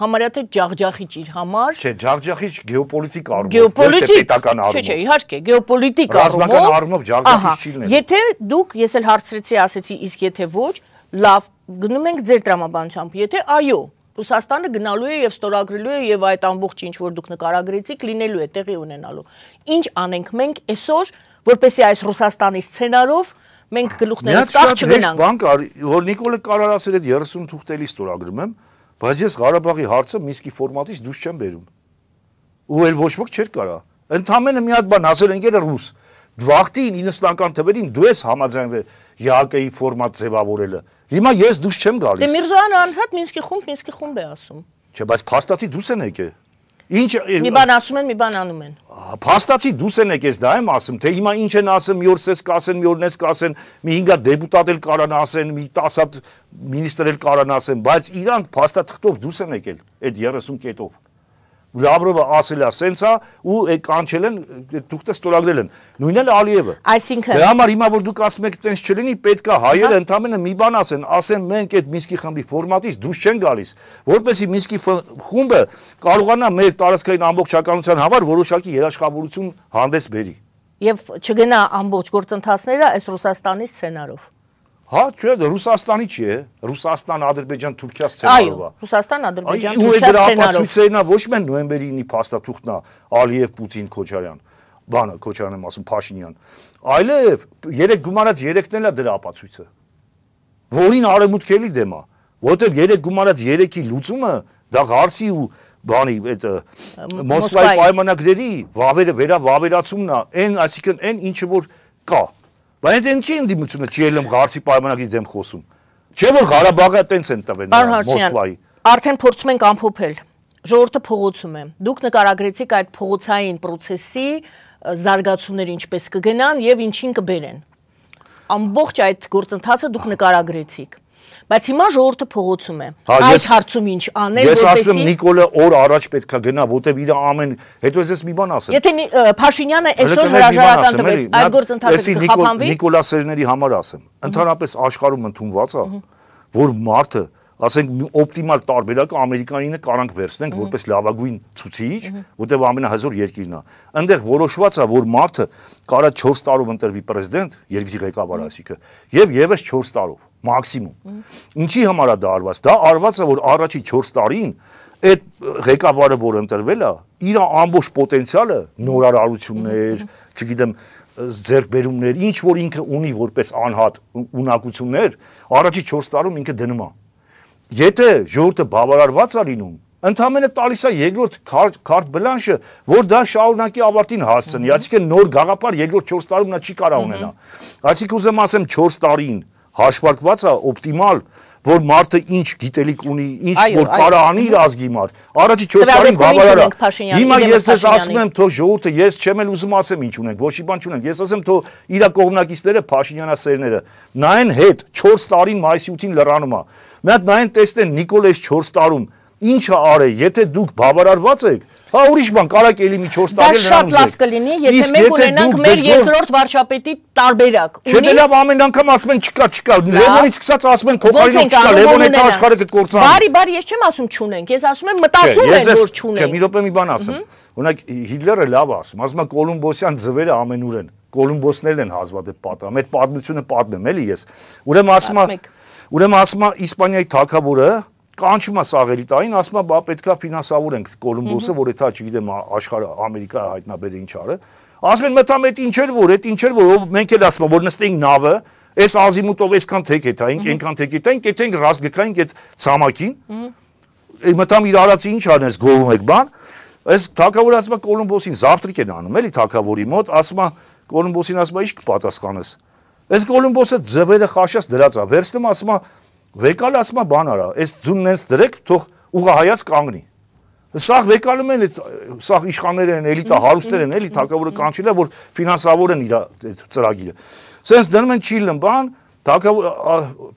համարյա թե ջախջախիչ իր համար։ Չէ, ջախջախիչ գեոպոլիտիկ առումով, ոչ թե պետական առումով։ Չէ, չէ, իհարկե, գեոպոլիտիկ առումով։ Ռազմական առումով ջախջախիչ չի լինելու։ Եթե դուք, ես էլ հարցրեցի, ասեցի, իսկ եթե ոչ, լավ, գնում ենք ձեր տրամաբանությամբ, եթե այո, Ռուսաստանը գնալու է եւ ստորագրելու է եւ այդ ամբողջ ինչ որ դուք նկարագրեցիք լինելու է տեղի ունենալու։ Ինչ անենք մենք այսօր որպեսի այս Ռուսաստանի սցենարով մենք գլուխներս կախ չգնանք։ Միակ շատ հեշտ բան որ Նիկոլը Կարար ասել այդ 30 թուղթելի ստորագրում եմ, բայց ես Ղարաբաղի հարցը Մինսկի ֆորմատից դուրս չեմ բերում։ Ու էլ ոչ ոք չէր կարա։ Ընդամենը մի հատ բան ասել ընկերը ռուս։ Վախտին 90-ական թվերին դու ես համաձայնվել ՀԱԿ-ի ֆորմատ ձևավորելը։ Հիմա ես դուրս չեմ գալիս։ Դե Միրզոյանը անհատ Մինսկի խումբ, Մինսկի խումբ է ասում։ Չէ, բայց փաստացի դուրս են եկել։ Ինչ մի բան ասում են, մի բան անում են։ Փաստացի դուս են եք ես դա եմ ասում, թե հիմա ինչ են ասում, մի օր սես կասեն, մի օր նես կասեն, մի հինգա դեպուտատ էլ կարան ասեն, մի 10 մինիստր էլ կարան ասեն, բայց իրանք փաստաթղթով դուս են եկել այդ 30 կետով։ Լավրովը ասել է սենց է ու կանչել են դուքտը ստորագրել են։ Նույնն էլ Ալիևը։ Այսինքն դրա համար հիմա որ դուք ասում եք տենց չլինի, պետք է հայերը հա- ընդամենը մի բան ասեն, ասեն մենք այդ Մինսկի խմբի ֆորմատից դուրս չեն գալիս, որովհետեւ Մինսկի խումբը կարողանա մեր տարածքային ամբողջականության համար որոշակի երաշխավորություն հանդես բերի։ Եվ չգնա ամբողջ գործընթացները այս Ռուսաստանի սցենարով։ Հա, չէ, Ռուսաստանի չի է, Ռուսաստան, Ադրբեջան, Թուրքիա սցենարով է։ Այո, Ռուսաստան, Ադրբեջան, Թուրքիա սցենարով։ Ու դրա ապացույցերն է ոչ մեն նոյեմբերի 9-ի փաստաթուղթն է Ալիև, Պուտին, Քոչարյան։ Բանը, Քոչարյանն եմ ասում, Փաշինյան։ Այլև երեք գումարած 3-ն էլ է դրա ապացույցը։ Որին արևմուտքելի դեմ է, որտեղ երեք գումարած 3-ի լուծումը դա Ղարսի ու բանի այդ Մոսկվայի պայմանագրերի վավերը վերա վավերացումն է, այն, այսինքն այն ինչը որ կա Բայց այն չի ընդդիմությունը չի ելում Ղարսի պայմանագրի դեմ խոսում։ Չէ որ Ղարաբաղը տենց են տվել Մոսկվայի։ Արդեն փորձում ենք ամփոփել։ Ժողովուրդը փողոցում է։ Դուք նկարագրեցիք այդ փողոցային process-ի զարգացումները ինչպես կգնան եւ ինչին կբերեն։ Ամբողջ այդ գործընթացը դուք նկարագրեցիք։ Բայց հիմա ժողովուրդը փողոցում է։ հա, Այս հարցում ինչ անել, որպեսզի Ես ասում Նիկոլը օր առաջ պետքա գնա, որտեվ իր ամեն հետո ես մի բան ասեմ։ Եթե Փաշինյանը այսօր հրաժարական տվեց, այդ գործընթացը կխափանվի։ Նիկոլասերների համար ասեմ։ Ընդհանրապես աշխարհում ընդունված է, որ մարդը ասենք օպտիմալ տարբերակը ամերիկանինը կարանք վերցնենք որպես լավագույն ցուցիչ, որտեղ ամենահզոր երկիրն է։ Այնտեղ որոշված է, որ մարդը կարա 4 տարով ընտրվի պրեզիդենտ, երկրի ղեկավար, այսինքն, եւ եւս 4 տարով մաքսիմում։ Ինչի համար է դա արված։ Դա արված է, որ առաջի 4 տարին այդ ղեկավարը, որ ընտրվել է, իր ամբողջ պոտենցիալը նորարարություններ, չգիտեմ, ձերբերումներ, ինչ որ ինքը ունի որպես անհատ ունակություններ, առաջի 4 տարում ինքը դնում է։ Եթե ժողովուրդը բավարարված է լինում, ընդամենը տալիս է երկրորդ քարտ բլանշը, որ դա շարունակի ավարտին հասցնի, այսինքն նոր գաղափար երկրորդ 4 տարում նա չի կարա ունենա։ Այսինքն ուզեմ ասեմ 4 տարին հաշվարկված է օպտիմալ որ մարդը ինչ գիտելիք ունի, ինչ որ կարա անի իր ազգի մար։ Առաջի 4 տարին բավարար է։ Հիմա ես ես ասում եմ, թո ժողովուրդը ես չեմ էլ ուզում ասեմ ինչ ունենք, ոչ մի բան չունենք։ Ես ասեմ, թո իր կողմնակիցները Փաշինյանասերները նայեն հետ 4 տարին մայիսի 8-ին լրանում է։ Մի հատ նայեն տեսնեն Նիկոլես 4 տարում ինչը արե, եթե դուք բավարարված եք, Հա ուրիշ բան, կարակ էլի մի 4 տարի նրան ուզեք։ Դա շատ լավ կլինի, եթե մենք ունենանք մեր երկրորդ վարչապետի տարբերակ։ Չէ դե լավ ամեն անգամ ասում են չկա, չկա։ Լևոնից սկսած ասում են Քոփարինով չկա, Լևոն այդ աշխարհը կդ կործան։ Բարի, բարի, ես չեմ ասում չունենք, ես ասում եմ մտածում են որ չունենք։ Չէ, մի րոպե մի բան ասեմ։ Օրինակ Հիտլերը լավ ասում, ասում է Կոլումբոսյան ձվերը ամենուր են։ Կոլումբոսներն են հազվադեպ պատմում։ Այդ պատմությունը պատմեմ էլի ես։ Ուրեմն ասում է Ուրեմն ասում է Իսպանիայի թագավորը կանչում է Սաղելիտային, ասում է բա պետքա ֆինանսավորենք Կոլումբոսը, որ էթա չգիտեմ աշխարհը Ամերիկա հայտնաբերել ինչ արը։ Ասում են մտա մետ ինչ էր որ, էդ ինչ էր որ մենք էլ ասում որ նստեինք նավը, այս ազիմուտով այսքան թեքեթայինք, այնքան թեքեթայինք, էտենք ռաս գկայինք այդ ցամաքին։ Մտամ իր արածը ինչ արնես գովում եք բան։ Այս թակավորը ասում է Կոլումբոսին զավտրիկ են անում, էլի թակավորի մոտ, ասում է Կոլումբոսին ասում է ի՞նչ կպատասխանես։ Այս Կոլումբոսը ձևերը խաշած դրած է, վերցնում ասում է վեկալը ասում է բան արա, այս ձունն ենց դրեք, թող ուղահայաց կանգնի։ Սա վեկալում են, սա իշխաններ են, էլիտա հարուստներ են, էլի թակավորը կանչիլ է, որ ֆինանսավոր են իր ծրագիրը։ Սենց դնում են չիլն բան,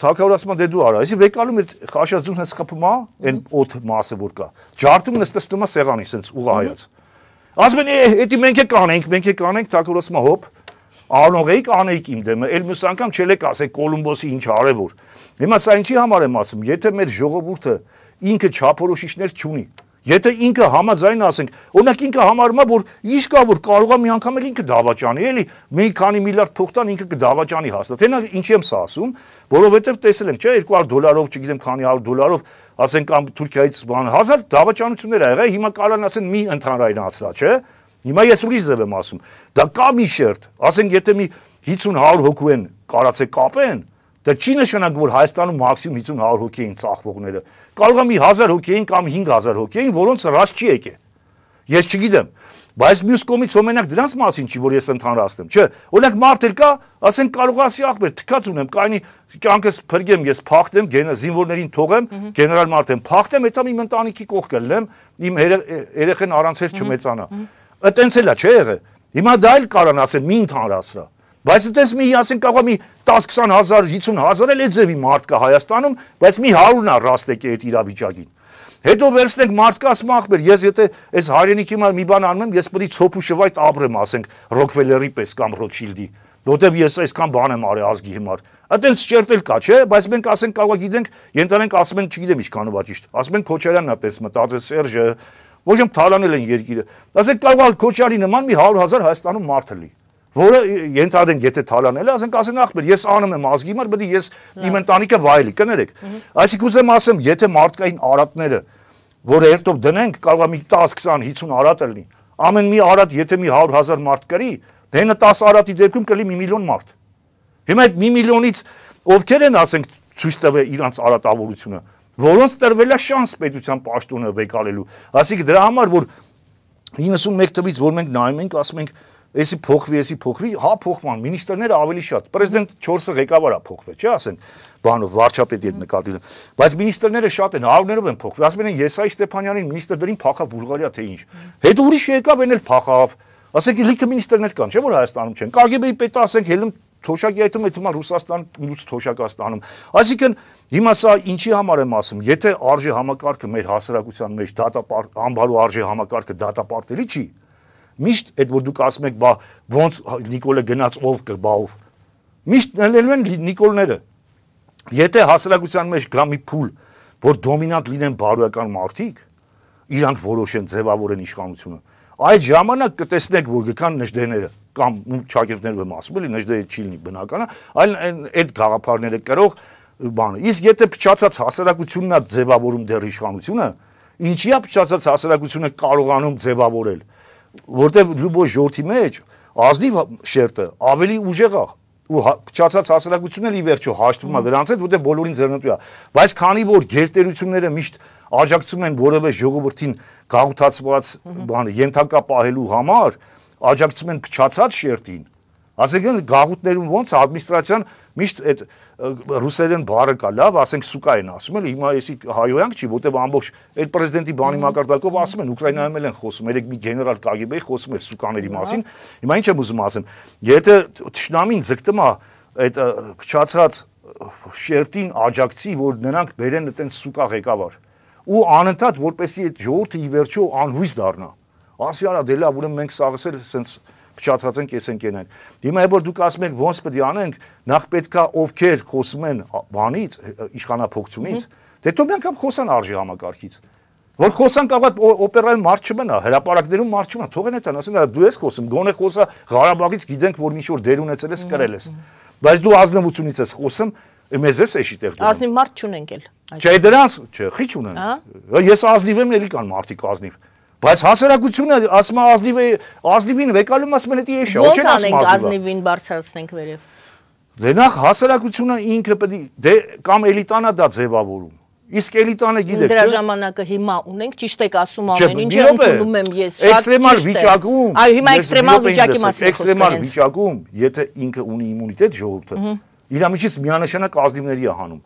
թակավոր ասում է դե դու արա։ Այսի վեկալում այդ խաշած ձուն հենց խփում է, այն օդ մասը որ կա։ Ջարդումն էս տեսնում է սեղանի, սենց ուղահայաց։ Ասում են, էդի մենք է կանենք, մենք է կանենք, թակավորը ասում է հոփ, անողեիք անեիք իմ դեմը, էլ մյուս անգամ չելեք ասեք Կոլումբոսի ինչ արևոր։ Հիմա սա ինչի համար եմ ասում, եթե մեր ժողովուրդը ինքը չափորոշիչներ չունի, Եթե ինքը համաձայն ասենք, օրինակ ինքը համարում է, որ իշ կա որ կարողա մի անգամ էլ ինքը դավաճանի, էլի մի քանի միլիարդ փոխտան ինքը կդավաճանի հաստատ։ Թե նա ինչի եմ սա ասում, որովհետև տեսել ենք, չէ, 200 դոլարով, չգիտեմ, քանի 100 դոլարով, ասենք կամ Թուրքիայից բան 1000 դավաճանություններ ա եղել, հիմա կարան ասեն մի ընդհանրայնացրա, չէ՞։ Հիմա ես ուրիշ ձև եմ ասում։ Դա կա մի շերտ, ասենք եթե մի 50-100 հոգու են կարացե կապեն, դա չի նշանակում որ Հայաստանում մաքսիմում 50-100 հոգի են ծախողողները։ Կարող է մի 1000 հոգի են կամ 5000 հոգի են, որոնց հրաշ չի եկե։ Ես չգիտեմ, բայց մյուս կողմից ոմենակ դրանց մասին չի, որ ես ընդհանրացնեմ։ Չէ, օրինակ մարդ էլ կա, ասենք կարող ասի ախպեր, թքած ունեմ, կայնի կյանքս փրկեմ, ես փախտեմ, զինվորներին թողեմ, գեներալ մարդ եմ, փախտեմ, հետո իմ ընտանիքի կողքը լինեմ, իմ երեխեն առանց հեր չմեծանա այտենց էլա չէ եղել։ Հիմա դա էլ կարան ասեն մի ընդհանրասրա։ Բայց այտենց մի ասեն կարող մի 10-20 հազար, 50 հազար էլ է ձևի մարդ կա Հայաստանում, բայց մի 100-ն է ռաստեկի այդ իրավիճակին։ Հետո վերցնենք մարդկաս մախբեր, ես եթե այս հայրենիքի մար մի բան անում եմ, ես պետք է ցոփու շվայտ ապրեմ, ասենք Ռոքվելերի պես կամ Ռոթշիլդի, որտեվ ես այսքան բան եմ արել ազգի համար։ Այդտենց շերտել կա, չէ՞, բայց մենք ասենք կարողա գիտենք, ենթանենք ասում են, չգիտեմ ինչքանով է ճիշտ։ Ասում են Քոչարյանն է պես մտածել Սերժը, ոչ եմ թալանել են երկիրը։ Ասենք կարող է Քոչարի նման մի 100.000 Հայաստանում մարդ լի, որը ենթադրենք եթե թալանել է, ասենք ասեն ախպեր, ես անում եմ ազգի համար, բայց ես իմ ընտանիքը վայելի, կներեք։ Այսինքն ուզեմ ասեմ, եթե մարդկային արատները, որը երթով դնենք, կարող է մի 10, 20, 50 արատ լինի։ Ամեն մի արատ, եթե մի 100.000 մարդ կրի, դենը 10 արատի դեպքում կլի 1 միլիոն մարդ։ Հիմա այդ 1 միլիոնից ովքեր են ասենք ցույց տվել իրանց արատավորությունը որոնց տրվել է շանս պետության պաշտոնը վեկալելու։ Ասիկ դրա համար, որ 91 թվից որ մենք նայում ենք, ասում ենք, էսի փոխվի, էսի փոխվի, հա փոխման, մինիստրները ավելի շատ, պրեզիդենտ 4-ը ղեկավար է փոխվել, չէ՞ ասենք, բանով վարչապետի հետ նկատի ունեմ, բայց մինիստրները շատ են, հարյուներով են փոխվել, ասում են Եսայի Ստեփանյանին մինիստր դրին փախա Բուլղարիա թե ինչ։ Հետո ուրիշ եկավ, այն էլ փախավ։ Ասենք լիքը մինիստրներ կան, չէ՞ որ Հայաստանում չեն։ ԿԳԲ-ի պետը ասենք հելում թոշակի այդում է թվում Ռուսաստան մյուս թոշակա ստանում։ Այսինքն հիմա սա ինչի համար եմ ասում, եթե արժե համակարգը մեր հասարակության մեջ դատապարտ անբարու արժե համակարգը դատապարտելի չի, միշտ այդ որ դուք ասում եք, բա ոնց Նիկոլը գնաց ով կբաով։ Միշտ ելնելու են Նիկոլները։ Եթե հասարակության մեջ գա մի փուլ, որ դոմինանտ լինեն բարոյական մարդիկ, իրանք որոշեն ձևավորեն իշխանությունը։ Այդ ժամանակ կտեսնեք, որ գկան նժդեները կամ շագերտներով եմ ասում, էլի, նեջ դե չի լինի բնական, այլ այդ գաղափարները կրող բանը։ Իսկ եթե փչացած հասարակությունն է ձևավորում դեռ իշխանությունը, ինչի է փչացած հասարակությունը կարողանում ձևավորել, որտեղ լուբո ժողովրդի մեջ ազնիվ շերտը ավելի ուժեղ է ու հա, փչացած հասարակությունն էլ ի վերջո հաշտվում է դրանց հետ, որտեղ բոլորին ձեռնտու է։ Բայց քանի որ գերտերությունները միշտ աջակցում են որևէ ժողովրդին գաղութացված բանը ենթակա պահելու համար, աջակցում են փչացած շերտին։ Ասենք գաղութներում ոնց ադմինիստրացիան միշտ այդ ռուսերեն բառը կա, լավ, ասենք սուկա են ասում, էլ հիմա էսի հայոյանք չի, որտեվ ամբողջ այդ պրեզիդենտի բանի մակարդակով ասում են, Ուկրաինայում էլ են խոսում, երեք մի գեներալ կագեբեի խոսում էր սուկաների մասին։ Հիմա ինչ եմ ուզում ասեմ, եթե ճշնամին զգտում է այդ փչացած շերտին աջակցի, որ նրանք բերեն այդեն սուկա ղեկավար ու անընդհատ որպեսի այդ ժողովուրդը ի վերջո անհույս դառնա ասի արա դե լավ ուրեմն մենք սաղսել սենց փչացած ենք ես ենք ենենք հիմա երբ որ դուք ասում եք ոնց պետք է անենք նախ պետքա ովքեր խոսում են բանից իշխանապողությունից դե թող միանգամ խոսան արժի համակարգից որ խոսան կարող օպերայում մարդ չմնա, հրապարակներում մարդ չմնա, թողեն էտան, ասեն, դու ես խոսում, գոնե խոսա Ղարաբաղից գիտենք, որ ինչ որ դեր ունեցել ես, կրել ես։ Բայց դու ազնվությունից ես խոսում, մեզ ես էշի տեղ դու։ Ազնիվ մարդ չունենք էլ։ Չէ, դրանց, չէ, խիչ ունեն։ Ես ազնիվ եմ, ելի կան մարդիկ ազնիվ։ Բայց հասարակությունը ասում է ազնիվը ազնիվին վեկալում ասում են դա է շո, չեն ասում ազնիվը։ Ո՞նց անենք ազնիվին բարձրացնենք վերև։ Դե նախ հասարակությունը ինքը պետք դե կամ էլիտանա դա ձևավորում։ Իսկ էլիտանը գիտեք չէ։ Դրա ժամանակը հիմա ունենք, ճիշտ եք ասում ամեն ինչը ընդունում եմ ես։ Էքստրեմալ վիճակում։ Այո, հիմա էքստրեմալ վիճակի մասին։ Էքստրեմալ վիճակում, եթե ինքը ունի իմունիտետ ժողովուրդը, իր միջից միանշանակ ազնիվների է հանում։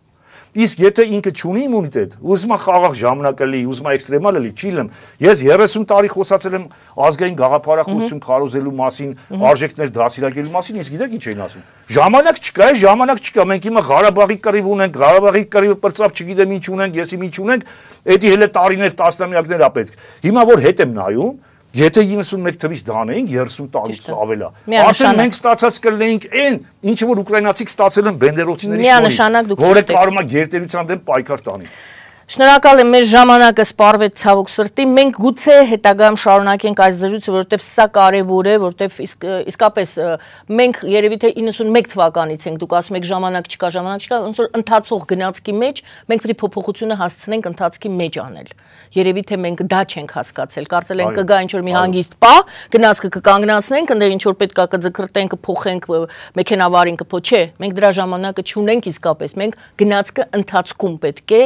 Իսկ եթե ինքը չունի իմունիտետ, ուզում է խաղաղ ժամանակը լի, ուզում է էքստրեմալ լի, չի լեմ։ Ես 30 տարի խոսացել եմ ազգային գաղափարախոսություն քարոզելու մասին, արժեքներ դասիրակելու մասին, իսկ գիտեք ինչ էին ասում։ Ժամանակ չկա, ժամանակ չկա։ Մենք հիմա Ղարաբաղի կռիվ ունենք, Ղարաբաղի կռիվը պրծավ չգիտեմ ինչ ունենք, եսի ինչ ունենք, դա հենց տարիներ, տասնամյակներ է պետք։ Հիմա որ հետ եմ նայում, Եթե 91 թվից դանեինք 30 տարուց ավելա, արդեն մենք ստացած կլինեինք այն, ինչ որ ուկրաինացիք ստացել են բենդերոցիների շնորհիվ, որը կարող է գերտերության դեմ պայքար տանի։ Շնորհակալ եմ, մեր ժամանակը սպառվեց ցավոք սրտի։ Մենք գուցե հետագայում շարունակենք այս զրույցը, որովհետև սա կարևոր է, որովհետև իսկ, իսկապես մենք երևի թե 91 թվականից ենք, դուք ասում եք ժամանակ չկա, ժամանակ չկա, ոնց որ ընթացող գնացքի մեջ մենք պետք է փոփոխությունը հասցնենք ընթացքի մեջ անել։ Երևի թե մենք դա չենք հասկացել։ Կարծել ենք կգա ինչ որ մի հանգիստ պա, գնացքը կկանգնացնենք, այնտեղ ինչ որ պետքա կձգրտենք, կփոխենք, մեքենավարին կփո, չէ, մենք դրա ժամանակը չունենք իսկապես։ Մենք գնացքը ընթացքում պետք է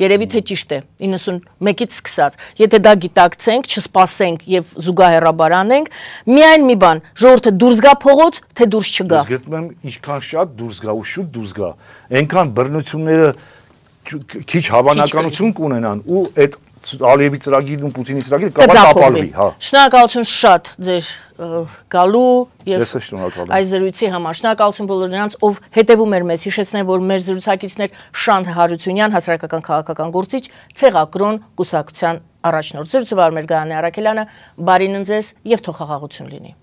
Երևի թե ճիշտ է 91-ից սկսած։ Եթե դա գիտակցենք, չսպասենք եւ զուգահեռաբարանենք, միայն մի բան, ժողովուրդը դուրս գա փողոց, թե դուրս չգա։ Ես գտնում եմ ինչքան շատ դուրս գա ու շուտ դուրս գա։ Այնքան բռնությունները քիչ հավանականություն կունենան ու այդ Ալիևի ծրագիրն ու Պուտինի ծրագիրը կարող կապալվի, հա։ Շնորհակալություն շատ ձեր գալու եւ այս զրույցի համար շնորհակալություն բոլոր նրանց, ով հետևում էր մեզ, հիշեցնեմ, որ մեր զրուցակիցներ Շանթ Հարությունյան, հասարակական քաղաքական գործիչ, ցեղակրոն կուսակցության առաջնորդ զրուցը վարմերգանի Արաքելյանը, բարին ընձես եւ թողաղաղություն լինի։